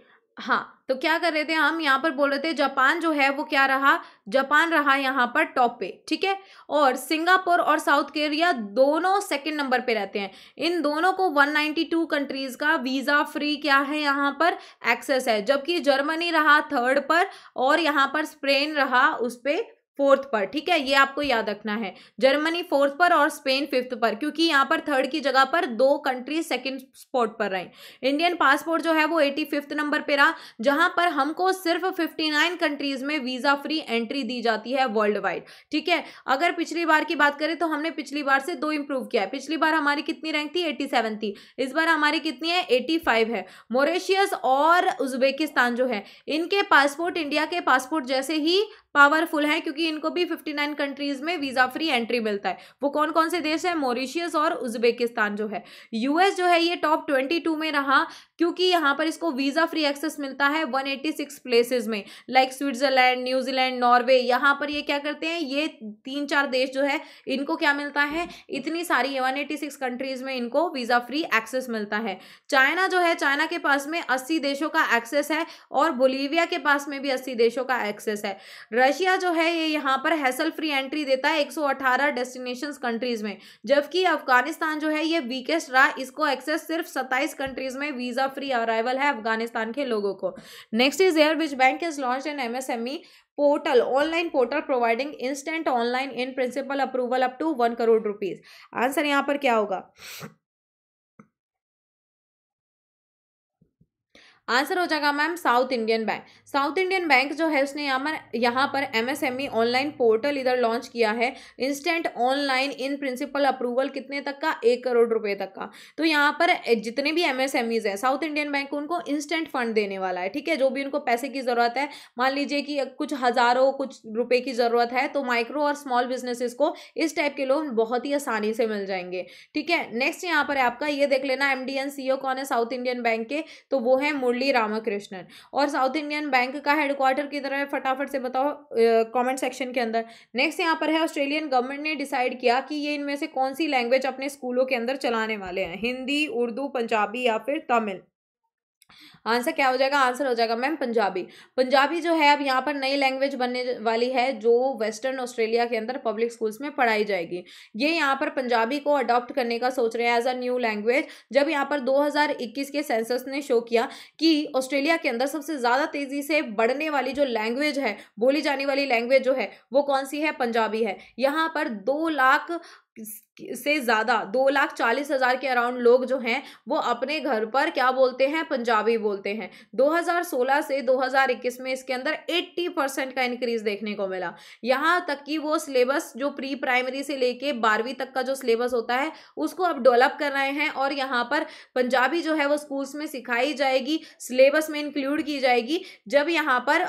हाँ तो क्या कर रहे थे हम यहाँ पर बोल रहे थे जापान जो है वो क्या रहा जापान रहा यहाँ पर टॉप पे ठीक है और सिंगापुर और साउथ कोरिया दोनों सेकंड नंबर पे रहते हैं इन दोनों को 192 कंट्रीज का वीज़ा फ्री क्या है यहाँ पर एक्सेस है जबकि जर्मनी रहा थर्ड पर और यहाँ पर स्पेन रहा उस पर फोर्थ पर ठीक है ये आपको याद रखना है जर्मनी फोर्थ पर और स्पेन फिफ्थ पर क्योंकि यहाँ पर थर्ड की जगह पर दो कंट्री सेकंड स्पॉट पर रहे इंडियन पासपोर्ट जो है वो एटी फिफ्थ नंबर पर रहा जहाँ पर हमको सिर्फ फिफ्टी नाइन कंट्रीज में वीज़ा फ्री एंट्री दी जाती है वर्ल्ड वाइड ठीक है अगर पिछली बार की बात करें तो हमने पिछली बार से दो इम्प्रूव किया है पिछली बार हमारी कितनी रैंक थी एट्टी सेवन थी इस बार हमारी कितनी है एटी फाइव है मोरिशियस और उज्बेकिस्तान जो है इनके पासपोर्ट इंडिया के पासपोर्ट जैसे ही पावरफुल है क्योंकि इनको भी फिफ्टी नाइन कंट्रीज़ में वीज़ा फ्री एंट्री मिलता है वो कौन कौन से देश है मॉरिशियस और उज्बेकिस्तान जो है यूएस जो है ये टॉप ट्वेंटी टू में रहा क्योंकि यहाँ पर इसको वीज़ा फ्री एक्सेस मिलता है वन एटी सिक्स प्लेसेज में लाइक स्विट्ज़रलैंड न्यूजीलैंड नॉर्वे यहाँ पर ये क्या करते हैं ये तीन चार देश जो है इनको क्या मिलता है इतनी सारी वन एटी सिक्स कंट्रीज़ में इनको वीज़ा फ्री एक्सेस मिलता है चाइना जो है चाइना के पास में अस्सी देशों का एक्सेस है और बोलीविया के पास में भी अस्सी देशों का एक्सेस है रशिया जो है ये यहाँ पर हैसल फ्री एंट्री देता है एक सौ अठारह डेस्टिनेशन कंट्रीज़ में जबकि अफगानिस्तान जो है ये वीकेस्ट रहा इसको एक्सेस सिर्फ सत्ताईस कंट्रीज़ में वीज़ा वीज़ा फ्री अराइवल है अफगानिस्तान के लोगों को next is here which bank is launch an MSME portal online portal providing instant online in principle approval up to one crore rupees answer यहाँ पर क्या होगा आंसर हो जाएगा ma'am South Indian bank South Indian bank जो है उसने यहाँ यहाँ पर एमएसएमई ऑनलाइन पोर्टल इधर लॉन्च किया है instant online in principle approval कितने तक का एक करोड़ रुपए तक का तो यहाँ पर जितने भी एमएसएमईज है साउथ इंडियन बैंक उनको इंस्टेंट फंड देने वाला है ठीक है जो भी उनको पैसे की ज़रूरत है मान लीजिए कि कुछ हज़ारों कुछ रुपये की ज़रूरत है तो माइक्रो और स्मॉल बिजनेसिस को इस टाइप के लोन बहुत ही आसानी से मिल जाएंगे ठीक है नेक्स्ट यहाँ पर आपका ये देख लेना एम डी e कौन है साउथ इंडियन बैंक के तो वो है मुरली मुरली रामाकृष्णन और साउथ इंडियन बैंक का हेडक्वार्टर किधर है फटाफट से बताओ कमेंट सेक्शन के अंदर नेक्स्ट यहाँ पर है ऑस्ट्रेलियन गवर्नमेंट ने डिसाइड किया कि ये इनमें से कौन सी लैंग्वेज अपने स्कूलों के अंदर चलाने वाले हैं हिंदी उर्दू पंजाबी या फिर तमिल आंसर क्या हो जाएगा आंसर हो जाएगा मैम पंजाबी पंजाबी जो है अब यहाँ पर नई लैंग्वेज बनने वाली है जो वेस्टर्न ऑस्ट्रेलिया के अंदर पब्लिक स्कूल्स में पढ़ाई जाएगी ये यहाँ पर पंजाबी को अडॉप्ट करने का सोच रहे हैं एज अ न्यू लैंग्वेज जब यहाँ पर 2021 के सेंसस ने शो किया कि ऑस्ट्रेलिया के अंदर सबसे ज़्यादा तेज़ी से बढ़ने वाली जो लैंग्वेज है बोली जाने वाली लैंग्वेज जो है वो कौन सी है पंजाबी है यहाँ पर दो लाख से ज़्यादा दो लाख चालीस हज़ार के अराउंड लोग जो हैं वो अपने घर पर क्या बोलते हैं पंजाबी बोलते हैं 2016 से 2021 में इसके अंदर 80 परसेंट का इंक्रीज देखने को मिला यहाँ तक कि वो सिलेबस जो प्री प्राइमरी से लेके बारहवीं तक का जो सिलेबस होता है उसको अब डेवलप कर रहे हैं और यहाँ पर पंजाबी जो है वो स्कूल्स में सिखाई जाएगी सिलेबस में इंक्लूड की जाएगी जब यहाँ पर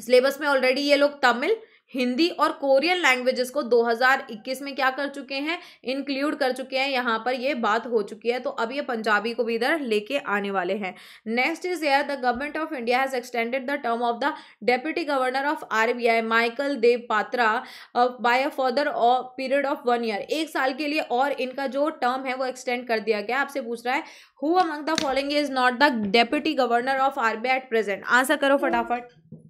सिलेबस में ऑलरेडी ये लोग तमिल हिंदी और कोरियन लैंग्वेजेस को 2021 में क्या कर चुके हैं इंक्लूड कर चुके हैं यहाँ पर ये बात हो चुकी है तो अब ये पंजाबी को भी इधर लेके आने वाले हैं next is here the government of India has extended the term of the deputy governor of I Michael Dev Patra by a further period of one year एक साल के लिए और इनका जो टर्म है वो एक्सटेंड कर दिया गया आपसे पूछ रहा है who among the following is not the deputy governor of R at present answer करो फटाफट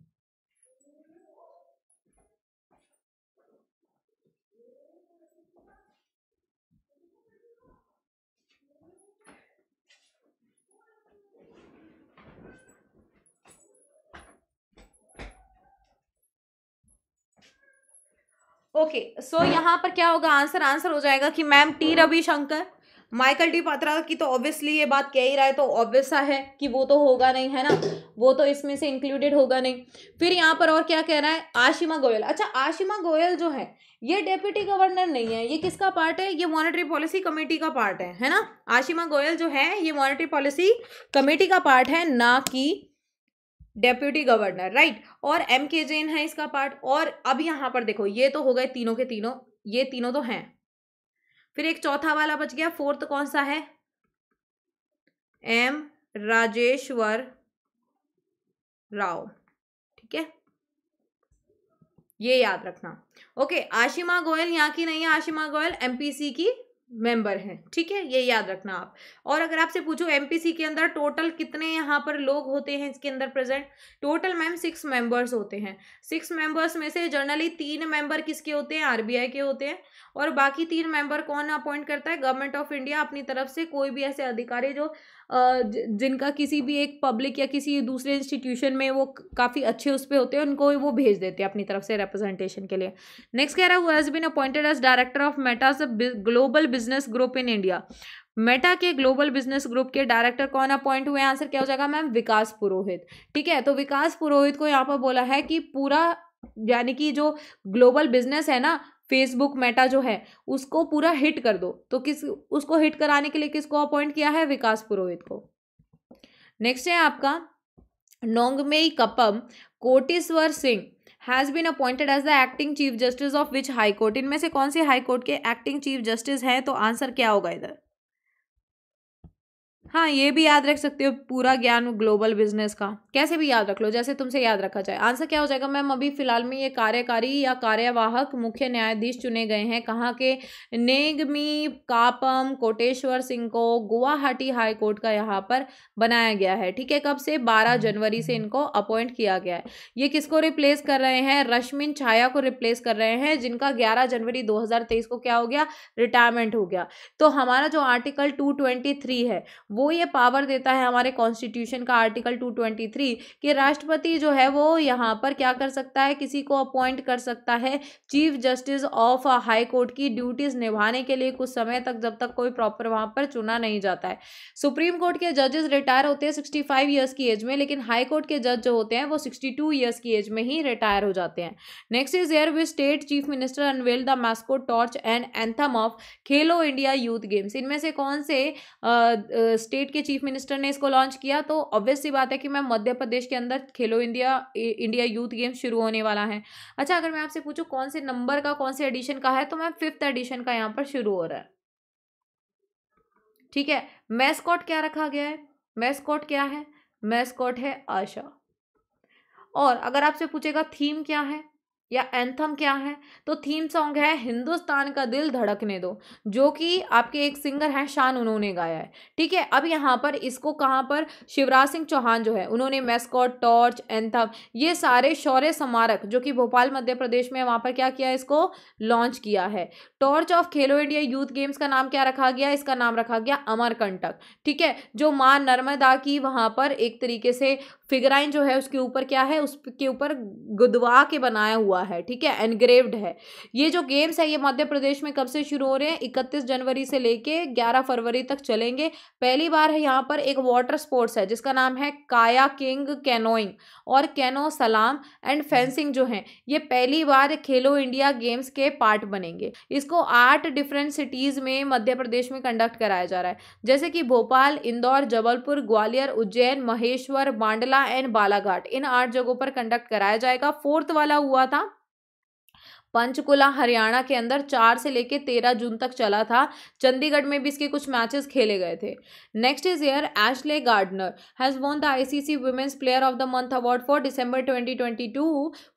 ओके सो यहाँ पर क्या होगा आंसर आंसर हो जाएगा कि ma'am T Ravishankar Michael D Patra की तो ऑब्वियसली ये बात कह ही रहा है तो ऑब्वियस है कि वो तो होगा नहीं है ना वो तो इसमें से इंक्लूडेड होगा नहीं फिर यहाँ पर और क्या कह रहा है आशिमा गोयल अच्छा आशिमा गोयल जो है ये डेप्यूटी गवर्नर नहीं है ये किसका पार्ट है ये मॉनेटरी पॉलिसी कमेटी का पार्ट है है ना आशिमा गोयल जो है ये मॉनेटरी पॉलिसी कमेटी का पार्ट है ना कि डेप्यूटी गवर्नर राइट और एम के जैन है इसका पार्ट और अब यहां पर देखो ये तो हो गए तीनों के तीनों ये तीनों तो हैं फिर एक चौथा वाला बच गया फोर्थ कौन सा है एम राजेश्वर राव ठीक है ये याद रखना ओके आशिमा गोयल यहाँ की नहीं है आशिमा गोयल एमपीसी की मेंबर हैं ठीक है ये याद रखना आप और अगर आपसे पूछो एमपीसी के अंदर टोटल कितने यहाँ पर लोग होते हैं इसके अंदर present total ma'am six members होते हैं सिक्स मेंबर्स में से जनरली तीन मेंबर किसके होते हैं आरबीआई के होते हैं और बाकी तीन मेंबर कौन अपॉइंट करता है गवर्नमेंट ऑफ इंडिया अपनी तरफ से कोई भी ऐसे अधिकारी जो जिनका किसी भी एक पब्लिक या किसी दूसरे इंस्टीट्यूशन में वो काफ़ी अच्छे उस पर होते हैं उनको वो भेज देते हैं अपनी तरफ से रिप्रेजेंटेशन के लिए नेक्स्ट कह रहा है has been appointed as director of Meta's global business group in India Meta के ग्लोबल बिजनेस ग्रुप के डायरेक्टर कौन अपॉइंट हुए आंसर क्या हो जाएगा मैम विकास पुरोहित ठीक है तो विकास पुरोहित को यहाँ पर बोला है कि पूरा यानी कि जो ग्लोबल बिजनेस है ना फेसबुक मेटा जो है उसको पूरा हिट कर दो तो किस उसको हिट कराने के लिए किसको अपॉइंट किया है विकास पुरोहित को नेक्स्ट है आपका Nongmeikapam Kotiswar Singh has been appointed as the acting chief justice of which high court इनमें से कौन से हाई कोर्ट के एक्टिंग चीफ जस्टिस हैं तो आंसर क्या होगा इधर हाँ ये भी याद रख सकते हो पूरा ज्ञान ग्लोबल बिजनेस का कैसे भी याद रख लो जैसे तुमसे याद रखा जाए आंसर क्या हो जाएगा मैम अभी फिलहाल में ये कार्यकारी या कार्यवाहक मुख्य न्यायाधीश चुने गए हैं कहाँ के नेगमी कापम कोटेश्वर सिंह को गुवाहाटी हाई कोर्ट का यहाँ पर बनाया गया है ठीक है कब से बारह हम्म। जनवरी से इनको अपॉइंट किया गया है ये किसको रिप्लेस कर रहे हैं रश्मिन छाया को रिप्लेस कर रहे हैं जिनका ग्यारह जनवरी दो को क्या हो गया रिटायरमेंट हो गया तो हमारा जो आर्टिकल टू है वो ये पावर देता है हमारे कॉन्स्टिट्यूशन का आर्टिकल टू ट्वेंटी थ्री कि राष्ट्रपति जो है वो यहाँ पर क्या कर सकता है किसी को अपॉइंट कर सकता है chief justice of high court की ड्यूटीज निभाने के लिए कुछ समय तक जब तक कोई प्रॉपर वहाँ पर चुना नहीं जाता है सुप्रीम कोर्ट के जजेस रिटायर होते हैं सिक्सटी फाइव ईयर्स की एज में लेकिन हाई कोर्ट के जज जो होते हैं वो सिक्सटी टू ईयर्स की एज में ही रिटायर हो जाते हैं next is here with state chief minister unveil the mascot torch and anthem of Khelo India youth games इनमें से कौन से स्टेट के चीफ मिनिस्टर ने इसको लॉन्च किया तो ऑब्वियस सी बात है कि मैं मध्य प्रदेश के अंदर खेलो इंडिया इंडिया यूथ गेम्स शुरू होने वाला है अच्छा अगर मैं आपसे पूछूँ कौन से नंबर का कौन से एडिशन का है तो मैम फिफ्थ एडिशन का यहाँ पर शुरू हो रहा है ठीक है मैस्कॉट क्या रखा गया है मैस्कॉट क्या है मैस्कॉट है आशा और अगर आपसे पूछेगा थीम क्या है या एंथम क्या है तो थीम सॉन्ग है हिंदुस्तान का दिल धड़कने दो जो कि आपके एक सिंगर हैं शान उन्होंने गाया है ठीक है अब यहाँ पर इसको कहाँ पर शिवराज सिंह चौहान जो है उन्होंने मेस्कॉट टॉर्च एंथम ये सारे शौर्य स्मारक जो कि भोपाल मध्य प्रदेश में वहाँ पर क्या किया इसको लॉन्च किया है torch of Khelo India youth games का नाम क्या रखा गया इसका नाम रखा गया अमरकंटक ठीक है जो माँ नर्मदा की वहाँ पर एक तरीके से फिगराइन जो है उसके ऊपर क्या है उसके ऊपर गुदवा के बनाया हुआ हुआ है ठीक है एनग्रेव्ड है ये जो गेम्स है ये मध्य प्रदेश में कब से शुरू हो रहे हैं इकतीस जनवरी से लेके ग्यारह फरवरी तक चलेंगे पहली बार है यहाँ पर एक वाटर स्पोर्ट्स है जिसका नाम है काया किंग कैनोइंग और कैनो सलाम एंड फेंसिंग जो है ये पहली बार खेलो इंडिया गेम्स के पार्ट बनेंगे इसको आठ डिफरेंट सिटीज़ में मध्य प्रदेश में कंडक्ट कराया जा रहा है जैसे कि भोपाल इंदौर जबलपुर ग्वालियर उज्जैन महेश्वर बांडला एंड बालाघाट इन आठ जगहों पर कंडक्ट कराया जाएगा फोर्थ वाला हुआ था पंचकुला हरियाणा के अंदर चार से लेकर तेरह जून तक चला था चंडीगढ़ में भी इसके कुछ मैचेस खेले गए थे next is here Ashleigh Gardner has won the ICC women's player of the month award for December twenty twenty two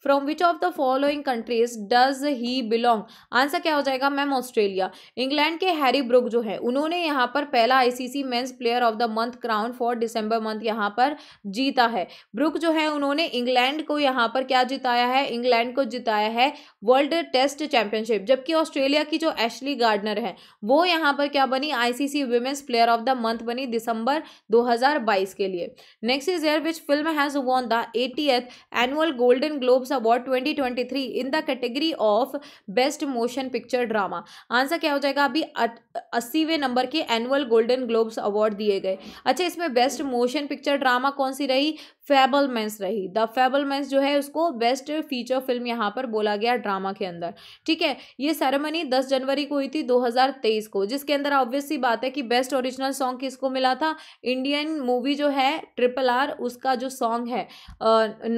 from which of the following countries does he belong answer क्या हो जाएगा ma'am Australia England के Harry Brook जो है उन्होंने यहाँ पर पहला ICC men's player of the month crown for December month यहाँ पर जीता है ब्रुक जो है उन्होंने इंग्लैंड को यहाँ पर क्या जिताया है इंग्लैंड को जिताया है वर्ल्ड वर्ल्ड टेस्ट चैंपियनशिप जबकि ऑस्ट्रेलिया की जो एशली गार्डनर है वो यहाँ पर क्या बनी ICC women's player of the month बनी दिसंबर 2022 के लिए next is here which film has won the eightieth annual golden globes award twenty in the category of best motion picture drama answer क्या हो जाएगा अभी अस्सीवें नंबर के एनुअल गोल्डन ग्लोब्स अवार्ड दिए गए अच्छा इसमें बेस्ट मोशन पिक्चर ड्रामा कौन सी रही फेबल मैंस रही द मैंस जो है उसको बेस्ट फीचर फिल्म यहाँ पर बोला गया ड्रामा गोमा के अंदर ठीक है ये सेरेमनी दस जनवरी को हुई थी दो को जिसके अंदर ऑब्वियसली बात है कि बेस्ट ओरिजिनल सॉन्ग किसको मिला था इंडियन मूवी जो है ट्रिपल आर उसका जो सॉन्ग है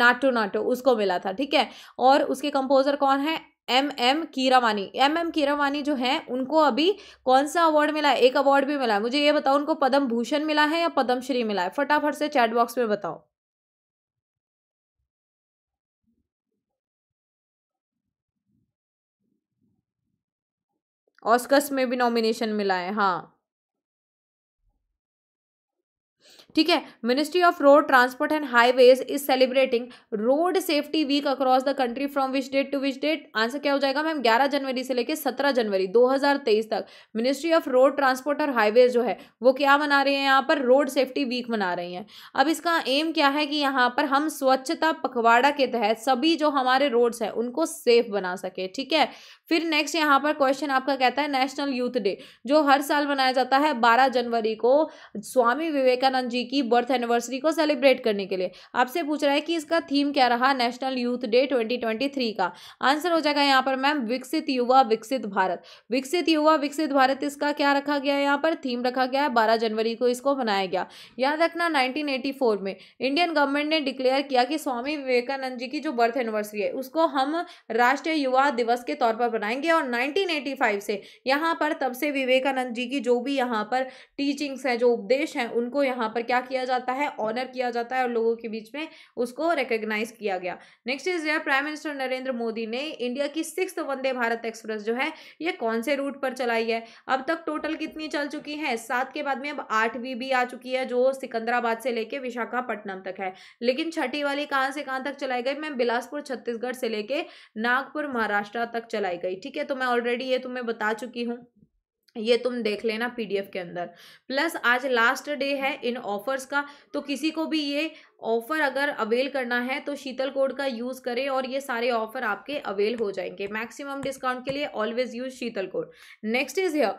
नाटो नाटो उसको मिला था ठीक है और उसके कंपोजर कौन है M M Keeravani M M Keeravani जो है उनको अभी कौन सा अवार्ड मिला है एक अवार्ड भी मिला है मुझे ये बताओ उनको पद्म भूषण मिला है या पद्मश्री मिला है फटाफट से चैट बॉक्स में बताओ ऑस्कर्स में भी नॉमिनेशन मिला है हाँ ठीक है ministry of road transport and highways is celebrating road safety week across the country from which date to which date answer क्या हो जाएगा मैम ग्यारह जनवरी से लेकर सत्रह जनवरी दो तक मिनिस्ट्री ऑफ रोड ट्रांसपोर्ट और हाईवेज जो है वो क्या मना रही है यहाँ पर रोड सेफ्टी वीक मना रही हैं अब इसका एम क्या है कि यहाँ पर हम स्वच्छता पखवाड़ा के तहत सभी जो हमारे रोड्स हैं उनको सेफ बना सके ठीक है फिर नेक्स्ट यहाँ पर क्वेश्चन आपका कहता है नेशनल यूथ डे जो हर साल मनाया जाता है बारह जनवरी को स्वामी विवेकानंद जी जी की बर्थ एनिवर्सरी को सेलिब्रेट करने के लिए आपसे पूछ रहा है कि इसका थीम क्या रहा नेशनल यूथ डे ट्वेंटी का आंसर हो जाएगा यहाँ पर मैम विकसित युवा विकसित भारत विकसित युवा विकसित भारत इसका क्या रखा गया है यहाँ पर थीम रखा गया है बारह जनवरी को इसको मनाया गया याद रखना नाइनटीन में इंडियन गवर्नमेंट ने डिक्लेयर किया कि स्वामी विवेकानंद जी की जो बर्थ एनिवर्सरी है उसको हम राष्ट्रीय युवा दिवस के तौर पर बनाएंगे और 1985 से यहाँ पर तब से विवेकानंद जी की जो भी यहाँ पर टीचिंग्स हैं जो उपदेश हैं उनको यहाँ पर क्या किया जाता है ऑनर किया जाता है और लोगों के बीच में उसको रिकोगनाइज किया गया नेक्स्ट इज यह प्राइम मिनिस्टर नरेंद्र मोदी ने इंडिया की सिक्स वंदे भारत एक्सप्रेस जो है ये कौन से रूट पर चलाई है अब तक टोटल कितनी चल चुकी है सात के बाद में अब आठवीं भी आ चुकी है जो सिकंदराबाद से लेके विशाखापट्टनम तक है लेकिन छठी वाली कहाँ से कहाँ तक चलाई गई मैम बिलासपुर छत्तीसगढ़ से लेके नागपुर महाराष्ट्र तक चलाई गई ठीक है तो मैं ऑलरेडी ये तुम्हें बता चुकी हूँ ये तुम देख लेना पीडीएफ के अंदर प्लस आज लास्ट डे है इन ऑफर्स का तो किसी को भी ये ऑफ़र अगर अवेल करना है तो शीतल कोड का यूज़ करें और ये सारे ऑफ़र आपके अवेल हो जाएंगे मैक्सिमम डिस्काउंट के लिए always use Sheetal code next is here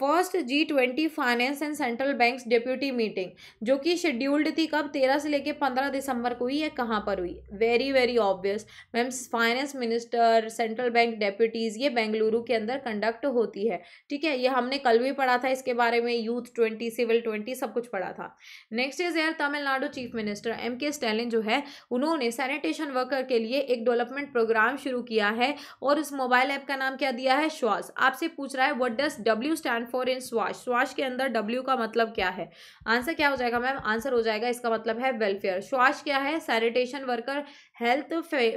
first G twenty finance and central banks deputy meeting जो कि शेड्यूल्ड थी कब तेरह से लेकर पंद्रह दिसंबर को हुई है कहाँ पर हुई very very obvious ma'am finance minister central bank deputies ये बेंगलुरु के अंदर कंडक्ट होती है ठीक है ये हमने कल भी पढ़ा था इसके बारे में यूथ ट्वेंटी सिविल ट्वेंटी सब कुछ पढ़ा था next is here Tamil Nadu chief minister minister M K Stalin जो है उन्होंने सैनिटेशन वर्कर के लिए एक डेवलपमेंट प्रोग्राम शुरू किया है और उस मोबाइल ऐप का नाम क्या दिया है श्वास आपसे पूछ रहा है what does W stand for in श्वास श्वास के अंदर डब्ल्यू का मतलब क्या है आंसर क्या हो जाएगा मैम आंसर हो जाएगा इसका मतलब है वेलफेयर श्वास क्या है sanitation worker health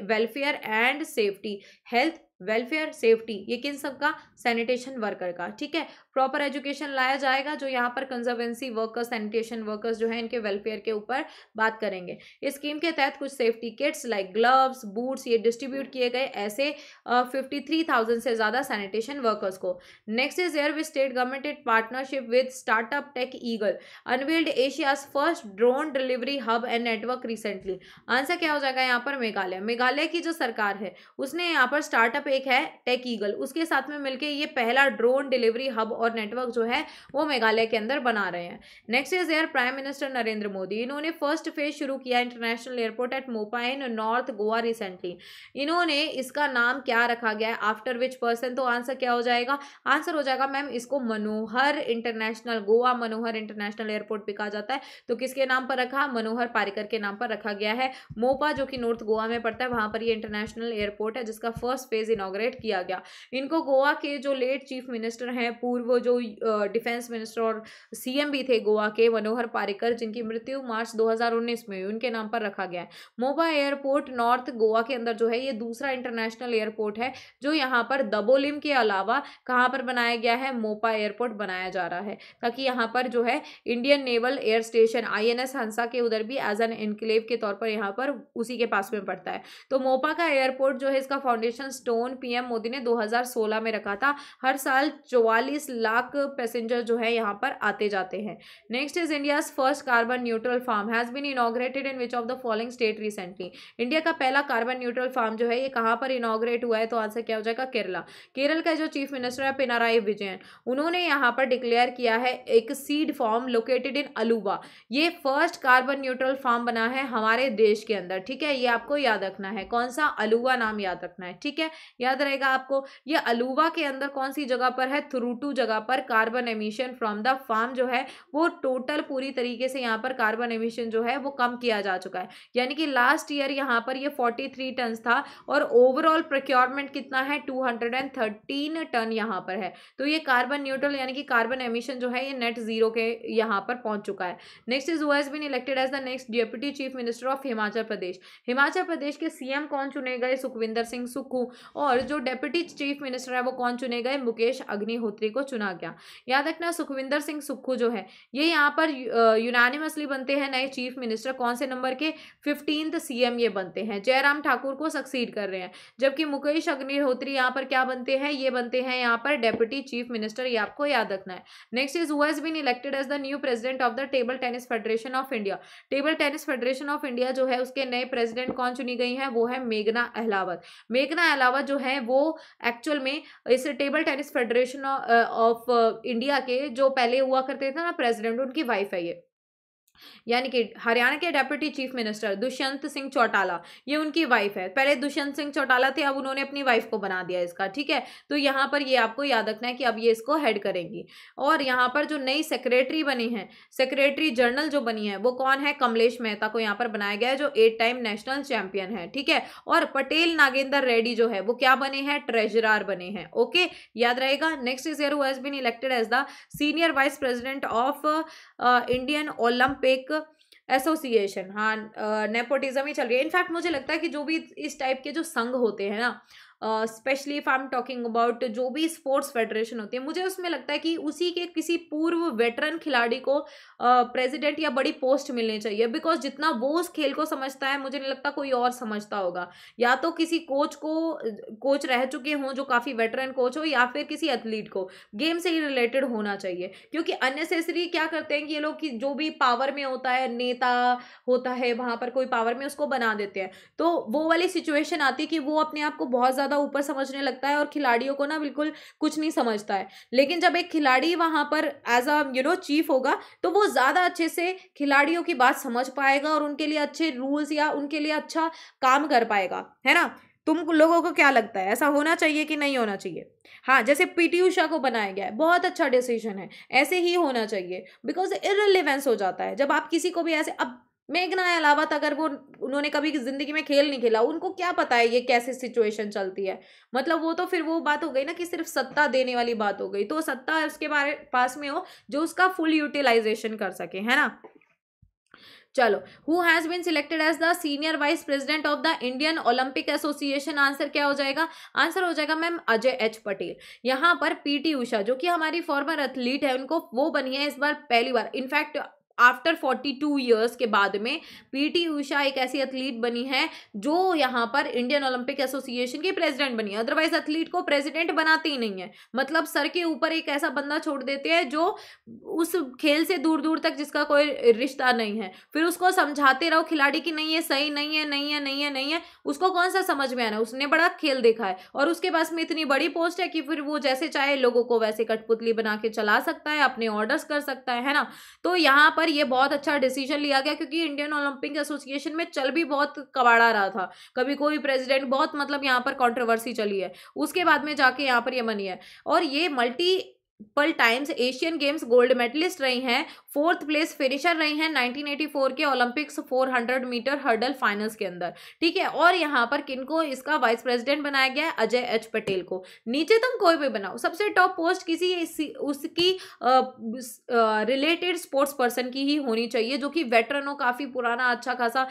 welfare and safety health welfare safety ये किन सब का सैनिटेशन वर्कर का ठीक है प्रॉपर एजुकेशन लाया जाएगा जो यहाँ पर कंजर्वेंसी वर्कर्स सैनिटेशन वर्कर्स जो है इनके वेलफेयर के ऊपर बात करेंगे इस स्कीम के तहत कुछ safety kits like gloves boots ये डिस्ट्रीब्यूट किए गए ऐसे फिफ्टी थ्री थाउजेंड से ज़्यादा सैनिटेशन वर्कर्स को next is here with state government it partnership with startup Tech Eagle unveiled Asia's first drone delivery hub and network recently answer क्या हो जाएगा यहाँ पर मेघालय मेघालय की जो सरकार है उसने यहाँ पर स्टार्टअप एक है टेक ईगल उसके साथ में मिलकर ये पहला ड्रोन डिलीवरी हब और नेटवर्क जो है वो मेघालय के अंदर बना रहे हैं next is here prime minister Narendra Modi इन्होंने फर्स्ट फेज शुरू किया international airport at Mopa in north Goa recently इन्होंने इसका नाम क्या रखा गया है आफ्टर विच पर्सन तो आंसर क्या हो जाएगा आंसर हो जाएगा मैम इसको Manohar international Goa Manohar international airport भी कहा जाता है तो किसके नाम पर रखा मनोहर पारिकर के नाम पर रखा गया है मोपा जो कि नॉर्थ गोवा में पड़ता है वहां पर ये इंटरनेशनल एयरपोर्ट है जिसका फर्स्ट फेज इनोग्रेट किया गया इनको गोवा के जो लेट चीफ मिनिस्टर हैं पूर्व वो जो डिफेंस मिनिस्टर और सीएम भी थे गोवा के मनोहर पारिकर जिनकी मृत्यु मार्च 2019 में हुई उनके नाम पर रखा गया है मोबा एयरपोर्ट नॉर्थ गोवा के अंदर जो है ये दूसरा इंटरनेशनल एयरपोर्ट है जो यहाँ पर दबोलिम के अलावा कहाँ पर बनाया गया है मोपा एयरपोर्ट बनाया जा रहा है ताकि यहाँ पर जो है Indian naval air station I Hansa के उधर भी एज एन इनक्लेव के तौर पर यहाँ पर उसी के पास में पड़ता है तो मोपा का एयरपोर्ट जो है इसका फाउंडेशन स्टोन पीएम मोदी ने 2016 में रखा था हर साल चौवालीस लाख पैसेंजर जो है यहाँ पर आते जाते हैं next is India's first carbon neutral farm has been inaugurated in which of the following state recently India का पहला कार्बन न्यूट्रल फार्म जो है ये कहाँ पर इनाग्रेट हुआ है तो आंसर क्या हो जाएगा केरला केरल का जो चीफ मिनिस्टर है पिनाराई विजयन उन्होंने यहाँ पर डिक्लेयर किया है एक seed farm located in Aluva ये फर्स्ट कार्बन न्यूट्रल फार्म बना है हमारे देश के अंदर ठीक है ये आपको याद रखना है कौन सा अलूवा नाम याद रखना है ठीक है याद रहेगा आपको ये अलूवा के अंदर कौन सी जगह पर है थ्रूटू जगह जगह पर carbon emission from the farm जो है वो टोटल पूरी तरीके से यहाँ पर कार्बन एमिशन जो है वो कम किया जा चुका है यानी कि लास्ट ईयर यहाँ पर ये यह 43 थ्री टन था और ओवरऑल प्रोक्योरमेंट कितना है 213 हंड्रेड एंड थर्टीन टन यहाँ पर है तो ये कार्बन न्यूट्रल यानी कि कार्बन एमिशन जो है ये नेट जीरो के यहाँ पर पहुँच चुका है next is who been elected as the next deputy chief minister of Himachal Pradesh Himachal Pradesh के सी कौन चुने गए सुखविंदर सिंह सुक्खू और जो डेप्यूटी चीफ मिनिस्टर है वो कौन चुने गए मुकेश अग्निहोत्री को चुने चुना गया याद रखना सुखविंदर सिंह सुक्खू जो है ये यहाँ पर यूनानिमसली बनते हैं नए चीफ मिनिस्टर कौन से नंबर के फिफ्टींथ सी ये बनते हैं जयराम ठाकुर को सक्सीड कर रहे हैं जबकि मुकेश अग्निहोत्री यहाँ पर क्या बनते हैं ये बनते हैं यहाँ पर डेप्यूटी चीफ मिनिस्टर ये आपको याद रखना है next is who's been elected as the new president of the table tennis federation of India table tennis federation of India जो है उसके नए प्रेसिडेंट कौन चुनी गई हैं वो है मेघना अहलावत मेघना अहलावत जो है वो एक्चुअल में इस table tennis federation of India uh, के जो पहले हुआ करते थे ना प्रेसिडेंट उनकी वाइफ है ये यानी कि हरियाणा के deputy chief minister Dushyant Singh Chautala ये उनकी वाइफ है पहले दुष्यंत सिंह चौटाला थे अब उन्होंने अपनी वाइफ को बना दिया इसका ठीक है तो यहाँ पर ये आपको याद रखना है कि अब ये इसको हेड करेंगी और यहाँ पर जो नई सेक्रेटरी बनी है सेक्रेटरी जनरल जो बनी है वो कौन है कमलेश मेहता को यहाँ पर बनाया गया है जो एट टाइम नेशनल चैंपियन है ठीक है और पटेल नागेंद्र रेड्डी जो है वो क्या बने हैं ट्रेजरार बने हैं ओके याद रहेगा next is here who's been elected as the senior vice president of Indian Olympic एक एसोसिएशन हाँ नेपोटिज्म ही चल रही है इनफैक्ट मुझे लगता है कि जो भी इस टाइप के जो संघ होते हैं ना specially if I am talking about जो भी स्पोर्ट्स फेडरेशन होती है मुझे उसमें लगता है कि उसी के किसी पूर्व वेटरन खिलाड़ी को प्रेसिडेंट uh, या बड़ी पोस्ट मिलनी चाहिए बिकॉज जितना वो उस खेल को समझता है मुझे नहीं लगता कोई और समझता होगा या तो किसी कोच को कोच रह चुके हों जो काफ़ी वेटरन कोच हो या फिर किसी एथलीट को गेम से ही रिलेटेड होना चाहिए क्योंकि अननेसेसरी क्या करते हैं कि ये लोग कि जो भी पावर में होता है नेता होता है वहाँ पर कोई पावर में उसको बना देते हैं तो वो वाली सिचुएशन आती है कि वो अपने आप को बहुत ज़्यादा ज़्यादा ऊपर समझने लगता है और खिलाड़ियों को ना बिल्कुल कुछ नहीं समझता है लेकिन जब एक खिलाड़ी वहाँ पर as a you know chief होगा तो वो ज़्यादा अच्छे से खिलाड़ियों की बात समझ पाएगा और उनके लिए अच्छे रूल्स या उनके लिए अच्छा काम कर पाएगा है ना तुम लोगों को क्या लगता है ऐसा होना चाहिए कि नहीं होना चाहिए हाँ जैसे पीटी उषा को बनाया गया है बहुत अच्छा डिसीजन है ऐसे ही होना चाहिए बिकॉज इरेलीवेंस हो जाता है जब आप किसी को भी ऐसे अब मेघना अलावत अगर वो उन्होंने कभी ज़िंदगी में खेल नहीं खेला उनको क्या पता है ये कैसे सिचुएशन चलती है मतलब वो तो फिर वो बात हो गई ना कि सिर्फ सत्ता देने वाली बात हो गई तो सत्ता उसके बारे पास में हो जो उसका फुल यूटिलाइजेशन कर सके है ना चलो who has been selected as the senior vice president of the Indian Olympic association answer क्या हो जाएगा आंसर हो जाएगा मैम अजय एच पटेल यहाँ पर पीटी उषा जो कि हमारी फॉर्मर एथलीट है उनको वो बनी है इस बार पहली बार in fact after forty two years के बाद में पीटी उषा एक ऐसी एथलीट बनी है जो यहाँ पर इंडियन ओलंपिक एसोसिएशन की प्रेसिडेंट बनी है अदरवाइज एथलीट को प्रेसिडेंट बनाते ही नहीं है मतलब सर के ऊपर एक ऐसा बंदा छोड़ देते हैं जो उस खेल से दूर दूर तक जिसका कोई रिश्ता नहीं है फिर उसको समझाते रहो खिलाड़ी की नहीं है सही नहीं है नहीं है नहीं है नहीं है उसको कौन सा समझ में आना उसने बड़ा खेल देखा है और उसके पास में इतनी बड़ी पोस्ट है कि फिर वो जैसे चाहे लोगों को वैसे कठपुतली बना के चला सकता है अपने ऑर्डर्स कर सकता है ना तो यहाँ पर पर यह बहुत अच्छा डिसीजन लिया गया क्योंकि इंडियन ओलंपिक एसोसिएशन में चल भी बहुत कबाड़ा रहा था कभी कोई प्रेसिडेंट बहुत मतलब यहाँ पर कॉन्ट्रोवर्सी चली है उसके बाद में जाके यहाँ पर यह बनी है और ये multiple times Asian games gold medallist रही हैं फोर्थ प्लेस फिनिशर रही हैं 1984 के ओलंपिक्स 400 मीटर हर्डल फाइनल्स के अंदर ठीक है और यहाँ पर किनको इसका वाइस प्रेसिडेंट बनाया गया है अजय एच पटेल को नीचे तुम कोई भी बनाओ सबसे टॉप पोस्ट किसी उसकी रिलेटेड स्पोर्ट्स पर्सन की ही होनी चाहिए जो कि वेटरन हो काफ़ी पुराना अच्छा खासा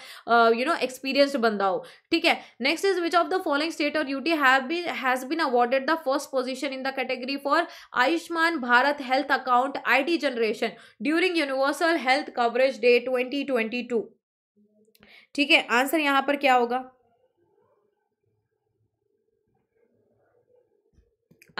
यू नो एक्सपीरियंस्ड बंदा हो ठीक है next is which of the following state और UT has been awarded the first position in the category for Ayushman Bharat health account I generation during during universal health coverage day 2022 ठीक है answer यहां पर क्या होगा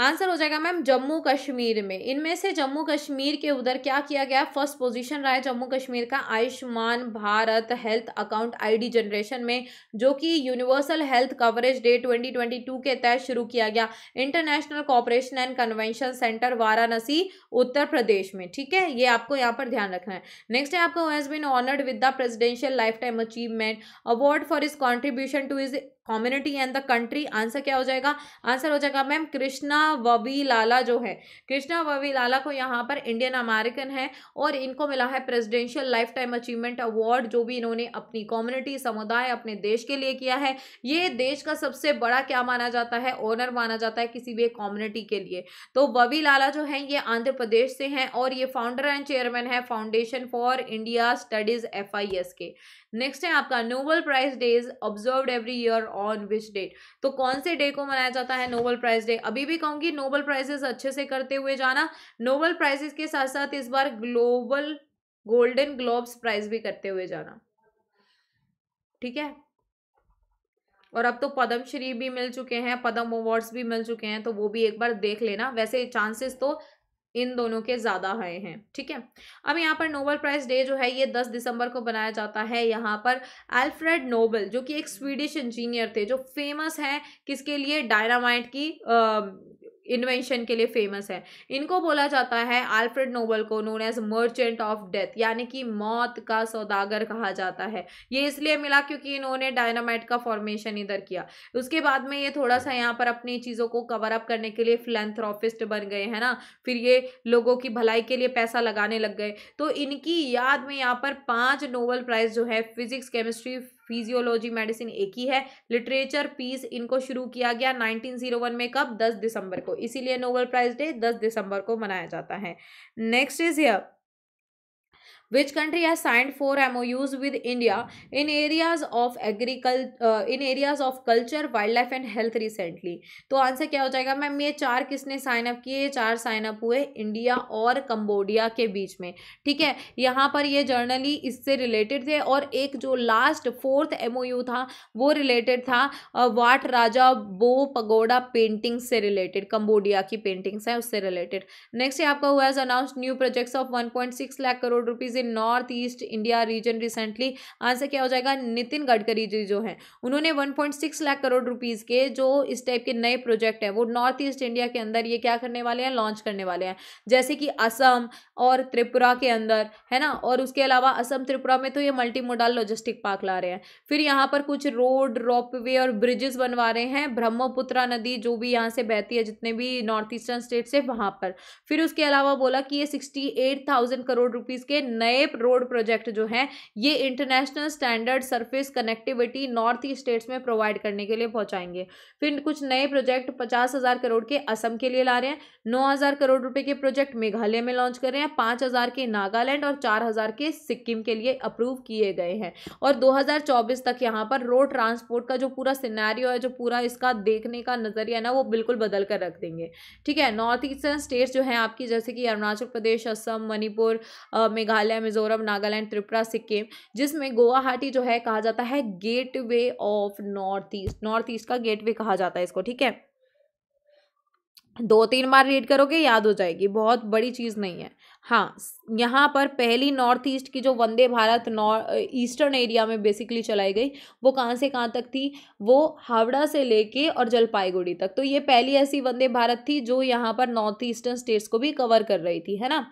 आंसर हो जाएगा मैम जम्मू कश्मीर में इनमें से जम्मू कश्मीर के उधर क्या किया गया फर्स्ट पोजीशन रहा है जम्मू कश्मीर का Ayushman Bharat health account ID generation में जो कि यूनिवर्सल हेल्थ कवरेज डे 2022 के तहत शुरू किया गया international cooperation and convention centre Varanasi Uttar Pradesh में ठीक है ये आपको यहाँ पर ध्यान रखना है नेक्स्ट है आपका has been honoured with the presidential lifetime achievement award for his contribution to his community and the country answer क्या हो जाएगा आंसर हो जाएगा मैम कृष्णा वबी लाला जो है कृष्णा वबी लाला को यहाँ पर इंडियन अमेरिकन है और इनको मिला है presidential lifetime achievement award जो भी इन्होंने अपनी कम्युनिटी समुदाय अपने देश के लिए किया है ये देश का सबसे बड़ा क्या माना जाता है ऑनर माना जाता है किसी भी कॉम्युनिटी के लिए तो वबी लाला जो है ये आंध्र प्रदेश से हैं और ये फाउंडर एंड चेयरमैन है foundation for India studies F के नेक्स्ट है आपका Nobel prize days observe every year on which date तो कौन से डे को मनाया जाता है नोबल प्राइज डे अभी भी कहूंगी नोबल प्राइजेस अच्छे से करते हुए जाना नोबल प्राइजेस के साथ साथ इस बार ग्लोबल गोल्डन ग्लोब्स प्राइज भी करते हुए जाना ठीक है और अब तो पद्मश्री भी मिल चुके हैं पद्म अवार्ड्स भी मिल चुके हैं तो वो भी एक बार देख लेना वैसे चांसेस तो इन दोनों के ज़्यादा आए हैं ठीक है अब यहाँ पर नोबल प्राइज डे जो है ये 10 दिसंबर को बनाया जाता है यहाँ पर एल्फ्रेड नोबल जो कि एक स्वीडिश इंजीनियर थे जो फेमस हैं किसके लिए डायनामाइट की इन्वेंशन के लिए फेमस है इनको बोला जाता है आल्फ्रेड नोबल को known as merchant of death यानी कि मौत का सौदागर कहा जाता है ये इसलिए मिला क्योंकि इन्होंने डायनामाइट का फॉर्मेशन इधर किया उसके बाद में ये थोड़ा सा यहाँ पर अपनी चीज़ों को कवर अप करने के लिए फिलेंथ्रॉफिस्ट बन गए हैं ना फिर ये लोगों की भलाई के लिए पैसा लगाने लग गए तो इनकी याद में यहाँ पर पाँच नोबल प्राइज़ जो है फिजिक्स केमिस्ट्री फिजियोलॉजी मेडिसिन एक ही है लिटरेचर पीस इनको शुरू किया गया 1901 में कब 10 दिसंबर को इसीलिए नोबेल प्राइज डे 10 दिसंबर को मनाया जाता है next is here which country has signed four MOUs with India in areas of agriculture uh, in areas of culture wildlife and health recently तो आंसर क्या हो जाएगा मैम ये चार किसने साइन अप किए ये चार साइन अप हुए इंडिया और कम्बोडिया के बीच में ठीक है यहाँ पर ये जर्नली इससे रिलेटेड थे और एक जो last fourth M O U था वो रिलेटेड था Wat Raja Bo pagoda paintings से रिलेटेड कम्बोडिया की पेंटिंग्स हैं उससे रिलेटेड नेक्स्ट आपका who has announce new projects of one point six lakh crore rupees in north east India region recently answer क्या हो जाएगा नितिन गडकरी जी जो है उन्होंने 1.6 लाख करोड़ रुपीज़ के जो इस टाइप के नए प्रोजेक्ट है वो नॉर्थ ईस्ट इंडिया के अंदर ये क्या करने वाले हैं लॉन्च करने वाले हैं जैसे कि असम और त्रिपुरा के अंदर है ना और उसके अलावा असम त्रिपुरा में तो ये मल्टी मोडल लॉजिस्टिक पार्क ला रहे हैं फिर यहाँ पर कुछ रोड रॉपवे और ब्रिजेस बनवा रहे हैं ब्रह्मपुत्रा नदी जो भी यहाँ से बहती है जितने भी नॉर्थ ईस्टर्न स्टेट से वहाँ पर फिर उसके अलावा बोला कि ये सिक्सटी करोड़ रुपीज़ के नए नए रोड प्रोजेक्ट जो हैं ये international standard surface connectivity north east states में प्रोवाइड करने के लिए पहुंचाएंगे फिर कुछ नए प्रोजेक्ट पचास हज़ार करोड़ के असम के लिए ला रहे हैं नौ हज़ार करोड़ रुपए के प्रोजेक्ट मेघालय में लॉन्च कर रहे हैं पाँच हज़ार के नागालैंड और चार हज़ार के सिक्किम के लिए अप्रूव किए गए हैं और दो हज़ार चौबीस तक यहाँ पर रोड ट्रांसपोर्ट का जो पूरा सिनारियो है जो पूरा इसका देखने का नज़रिया ना वो बिल्कुल बदल कर रख देंगे ठीक है नॉर्थ ईस्टर्न स्टेट्स जो हैं आपकी जैसे कि अरुणाचल प्रदेश असम मणिपुर मेघालय है मिजोरम नागालैंड त्रिपुरा सिक्किम जिसमें गुवाहाटी जो है कहा जाता है gateway of north east north east का गेटवे कहा जाता है इसको ठीक है दो तीन बार रीड करोगे याद हो जाएगी बहुत बड़ी चीज़ नहीं है हाँ यहाँ पर पहली नॉर्थ ईस्ट की जो वंदे भारत ईस्टर्न एरिया में बेसिकली चलाई गई वो कहाँ से कहाँ तक थी वो हावड़ा से लेके और जलपाईगुड़ी तक तो ये पहली ऐसी वंदे भारत थी जो यहाँ पर नॉर्थ ईस्टर्न स्टेट्स को भी कवर कर रही थी है ना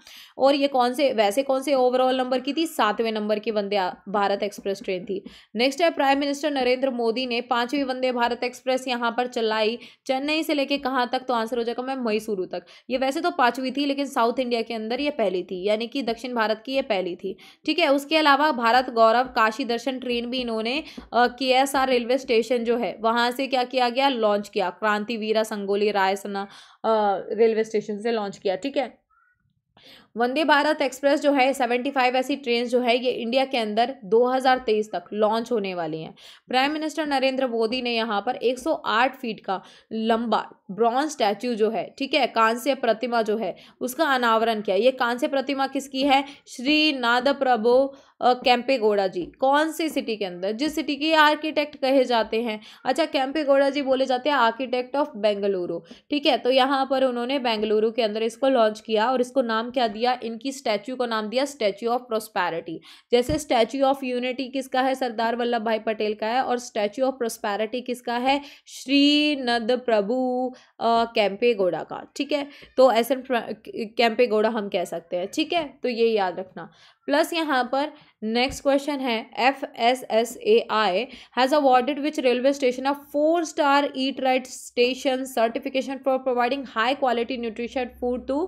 और ये कौन से वैसे कौन से ओवरऑल नंबर की थी सातवें नंबर की वंदे भारत एक्सप्रेस ट्रेन थी नेक्स्ट है प्राइम मिनिस्टर नरेंद्र मोदी ने पाँचवीं वंदे भारत एक्सप्रेस यहाँ पर चलाई चेन्नई से लेके कहाँ तक तो आंसर हो जाएगा मैं मैसूरू तक ये वैसे तो पाँचवीं थी लेकिन साउथ इंडिया के अंदर ये पहली थी यानी कि दक्षिण भारत की ये पहली थी ठीक है उसके अलावा भारत गौरव काशी दर्शन ट्रेन भी इन्होंने के एस आर रेलवे स्टेशन जो है वहाँ से क्या किया गया लॉन्च किया क्रांति वीरा संगोली रायसना रेलवे स्टेशन से लॉन्च किया ठीक है वंदे भारत एक्सप्रेस जो है सेवेंटी फाइव ऐसी ट्रेन जो है ये इंडिया के अंदर 2023 तक लॉन्च होने वाली हैं प्राइम मिनिस्टर नरेंद्र मोदी ने यहाँ पर 108 फीट का लंबा ब्रॉन्ज स्टैचू जो है ठीक है कांस्य प्रतिमा जो है उसका अनावरण किया ये कांस्य प्रतिमा किसकी है श्री नाद प्रभो कैंपेगोड़ा जी कौन सी सिटी के अंदर जिस सिटी के आर्किटेक्ट कहे जाते हैं अच्छा कैंपेगोड़ा जी बोले जाते हैं आर्किटेक्ट ऑफ बेंगलुरु ठीक है तो यहाँ पर उन्होंने बेंगलुरु के अंदर इसको लॉन्च किया और इसको नाम क्या दिया इनकी स्टैचू को नाम दिया स्टैचू ऑफ प्रोस्पैरिटी जैसे स्टैचू ऑफ यूनिटी किसका है सरदार वल्लभ भाई पटेल का है और स्टैचू ऑफ प्रोस्पैरिटी किसका है श्री नद प्रभु कैंपेगोडा का ठीक है तो एस एन कैंपेगोडा हम कह सकते हैं ठीक है तो ये याद रखना प्लस यहाँ पर नेक्स्ट क्वेश्चन है F S S A I has awarded which railway station of four star eat right station certification for providing high quality nutrition food to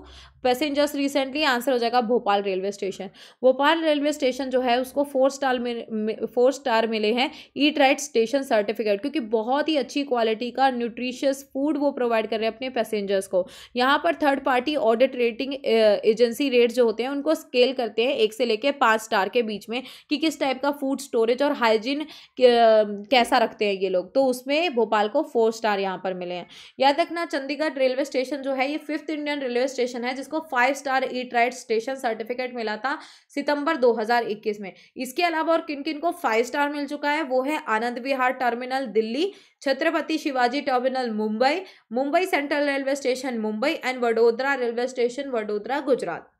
passengers recently answer हो जाएगा Bhopal railway station Bhopal railway station जो है उसको four star में four star मिले हैं ईट right station certificate क्योंकि बहुत ही अच्छी क्वालिटी का न्यूट्रिशियस फूड वो प्रोवाइड कर रहे हैं अपने पैसेंजर्स को यहाँ पर third party audit rating agency rate जो होते हैं उनको स्केल करते हैं एक से लेकर पाँच स्टार के बीच में कि किस टाइप का फूड स्टोरेज और हाइजीन कैसा रखते हैं ये लोग तो उसमें भोपाल को फोर स्टार यहाँ पर मिले हैं याद रखना चंडीगढ़ रेलवे स्टेशन जो है ये फिफ्थ इंडियन रेलवे स्टेशन है जिसको five star eat right station certificate मिला था सितंबर दो में इसके अलावा और किन किन को फाइव स्टार मिल चुका है वो है Anand Vihar terminal Delhi Chhatrapati Shivaji terminal Mumbai Mumbai central railway station Mumbai and Vadodara railway station Vadodara Gujarat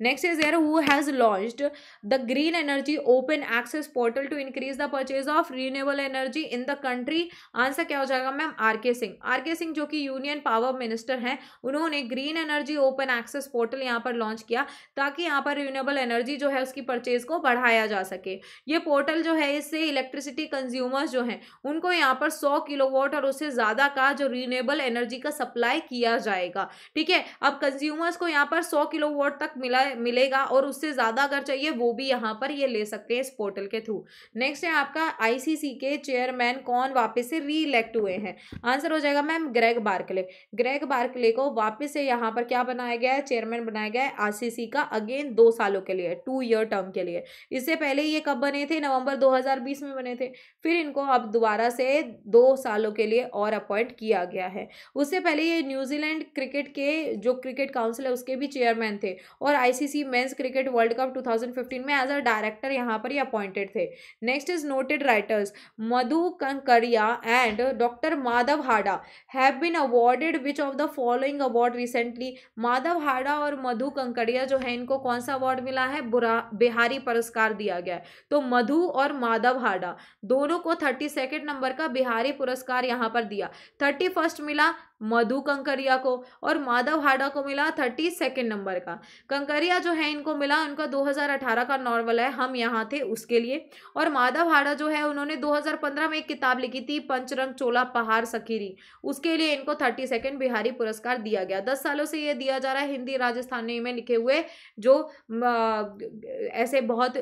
next is here who has launch the green energy open access portal to increase the purchase of renewable energy in the country answer क्या हो जाएगा ma'am are के Singh are के सिंह जो कि union power minister हैं उन्होंने green energy open access portal यहाँ पर लॉन्च किया ताकि यहाँ पर रिन्यूएबल एनर्जी जो है उसकी परचेज को बढ़ाया जा सके ये पोर्टल जो है इससे इलेक्ट्रिसिटी कंज्यूमर्स जो हैं उनको यहाँ पर सौ किलोवाट और उससे ज़्यादा का जो रिन्यूएबल एनर्जी का सप्लाई किया जाएगा ठीक है अब कंज्यूमर्स को यहाँ पर सौ किलोवाट तक मिला मिला मिलेगा और उससे ज़्यादा अगर चाहिए वो भी यहाँ पर ये ले सकते हैं इस पोर्टल के थ्रू नेक्स्ट है आपका आईसीसी के चेयरमैन कौन वापस से री इलेक्ट हुए हैं आंसर हो जाएगा ma'am Greg Barclay Greg Barclay को वापस से यहाँ पर क्या बनाया गया है चेयरमैन बनाया गया है आईसीसी का अगेन दो सालों के लिए टू ईयर टर्म के लिए इससे पहले ये कब बने थे नवंबर दो में बने थे फिर इनको अब दोबारा से दो सालों के लिए और अपॉइंट किया गया है उससे पहले ये न्यूजीलैंड क्रिकेट के जो क्रिकेट काउंसिल है उसके भी चेयरमैन थे और I ICC men's cricket world cup 2015 में एज अ डायरेक्टर यहाँ पर ही अपॉइंटेड थे next is noted writers Madhu Kankaria and doctor Madhav Hada have been awarded which of the following award recently Madhav Hada और मधु कंकरिया जो है इनको कौन सा अवार्ड मिला है बुरा बिहारी पुरस्कार दिया गया है तो मधु और माधव हाडा दोनों को थर्टी नंबर का बिहारी पुरस्कार यहाँ पर दिया थर्टी मिला मधु कंकरिया को और माधव हाडा को मिला थर्टी सेकेंड नंबर का कंकरिया जो है इनको मिला उनका 2018 का नॉर्वल है हम यहाँ थे उसके लिए और माधव हाडा जो है उन्होंने 2015 में एक किताब लिखी थी पंचरंग चोला पहाड़ सकीरी उसके लिए इनको थर्टी सेकेंड बिहारी पुरस्कार दिया गया दस सालों से ये दिया जा रहा है हिंदी राजस्थानी में लिखे हुए जो ऐसे बहुत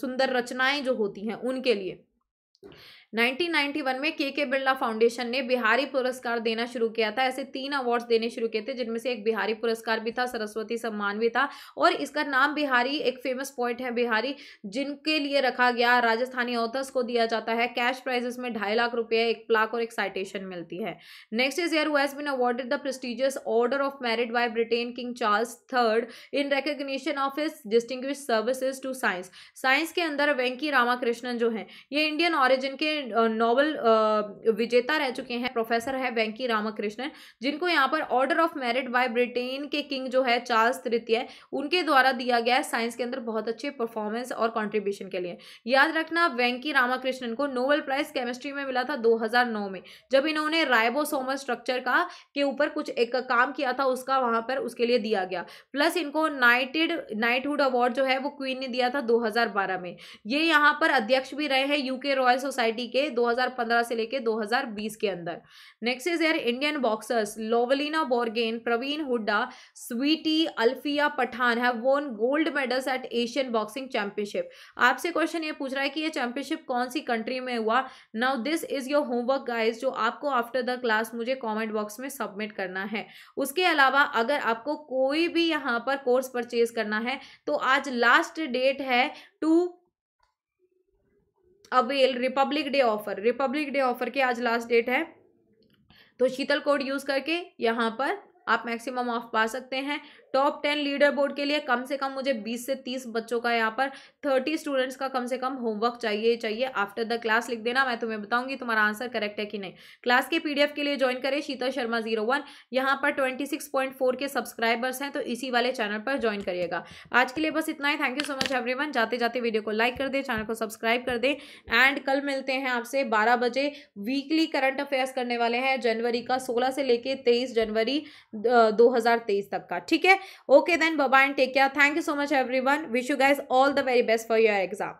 सुंदर रचनाएं जो होती हैं उनके लिए 1991 में के के बिरला फाउंडेशन ने बिहारी पुरस्कार देना शुरू किया था ऐसे तीन अवार्ड्स देने शुरू किए थे जिनमें से एक बिहारी पुरस्कार भी था सरस्वती सम्मान भी था और इसका नाम बिहारी एक फेमस पॉइंट है बिहारी जिनके लिए रखा गया राजस्थानी ऑथर्स को दिया जाता है कैश प्राइज में ढाई लाख रुपये एक प्लाक और एक साइटेशन मिलती है next is here who's been awarded the prestigious order of merit by Britain king Charles third in recognition of his distinguished services to science science के अंदर वेंकी रामाकृष्णन जो है ये इंडियन ऑरिजिन के नॉवल विजेता रह चुके हैं प्रोफेसर है वेंकी रामाकृष्णन जिनको यहाँ पर order of merit by Britain के किंग जो है चार्ल्स तृतीय उनके द्वारा दिया गया है साइंस के अंदर बहुत अच्छे परफॉर्मेंस और कॉन्ट्रीब्यूशन के लिए याद रखना वेंकी रामाकृष्णन को नोबल प्राइज केमिस्ट्री में मिला था दो में जब इन्होंने राइबोसोमल स्ट्रक्चर का के ऊपर कुछ एक काम किया था उसका वहाँ पर उसके लिए दिया गया प्लस इनको नाइटेड नाइटहुड अवार्ड जो है वो क्वीन ने दिया था 2012 में ये यहाँ पर अध्यक्ष भी रहे हैं यूके रॉयल सोसाइटी थ्री के 2015 से लेके 2020 के अंदर next is air Indian boxers Lovlina Borgohain Praveen Hooda Saweety Alfiya Pathan have won gold medals at Asian boxing championship आपसे क्वेश्चन ये पूछ रहा है कि ये चैंपियनशिप कौन सी कंट्री में हुआ now this is your homework guys जो आपको आफ्टर द क्लास मुझे कॉमेंट बॉक्स में सबमिट करना है उसके अलावा अगर आपको कोई भी यहाँ पर कोर्स परचेज करना है तो आज लास्ट डेट है to avail republic day offer republic day offer की आज लास्ट डेट है तो शीतल कोड यूज़ करके यहाँ पर आप मैक्सिमम ऑफ पा सकते हैं टॉप टेन लीडर बोर्ड के लिए कम से कम मुझे बीस से तीस बच्चों का यहाँ पर थर्टी स्टूडेंट्स का कम से कम होमवर्क चाहिए चाहिए आफ्टर द क्लास लिख देना मैं तुम्हें बताऊंगी तुम्हारा आंसर करेक्ट है कि नहीं क्लास के पीडीएफ के लिए ज्वाइन करें शीतल शर्मा जीरो वन यहाँ पर ट्वेंटी सिक्स पॉइंट फोर के सब्सक्राइबर्स हैं तो इसी वाले चैनल पर ज्वाइन करिएगा आज के लिए बस इतना ही thank you so much every जाते जाते वीडियो को लाइक कर दे चैनल को सब्सक्राइब कर दे एंड कल मिलते हैं आपसे बारह बजे वीकली करंट अफेयर्स करने वाले हैं जनवरी का सोलह से लेकर तेईस जनवरी दो तक का ठीक है Okay, then bye bye and take care. Thank you so much, everyone. Wish you guys all the very best for your exam.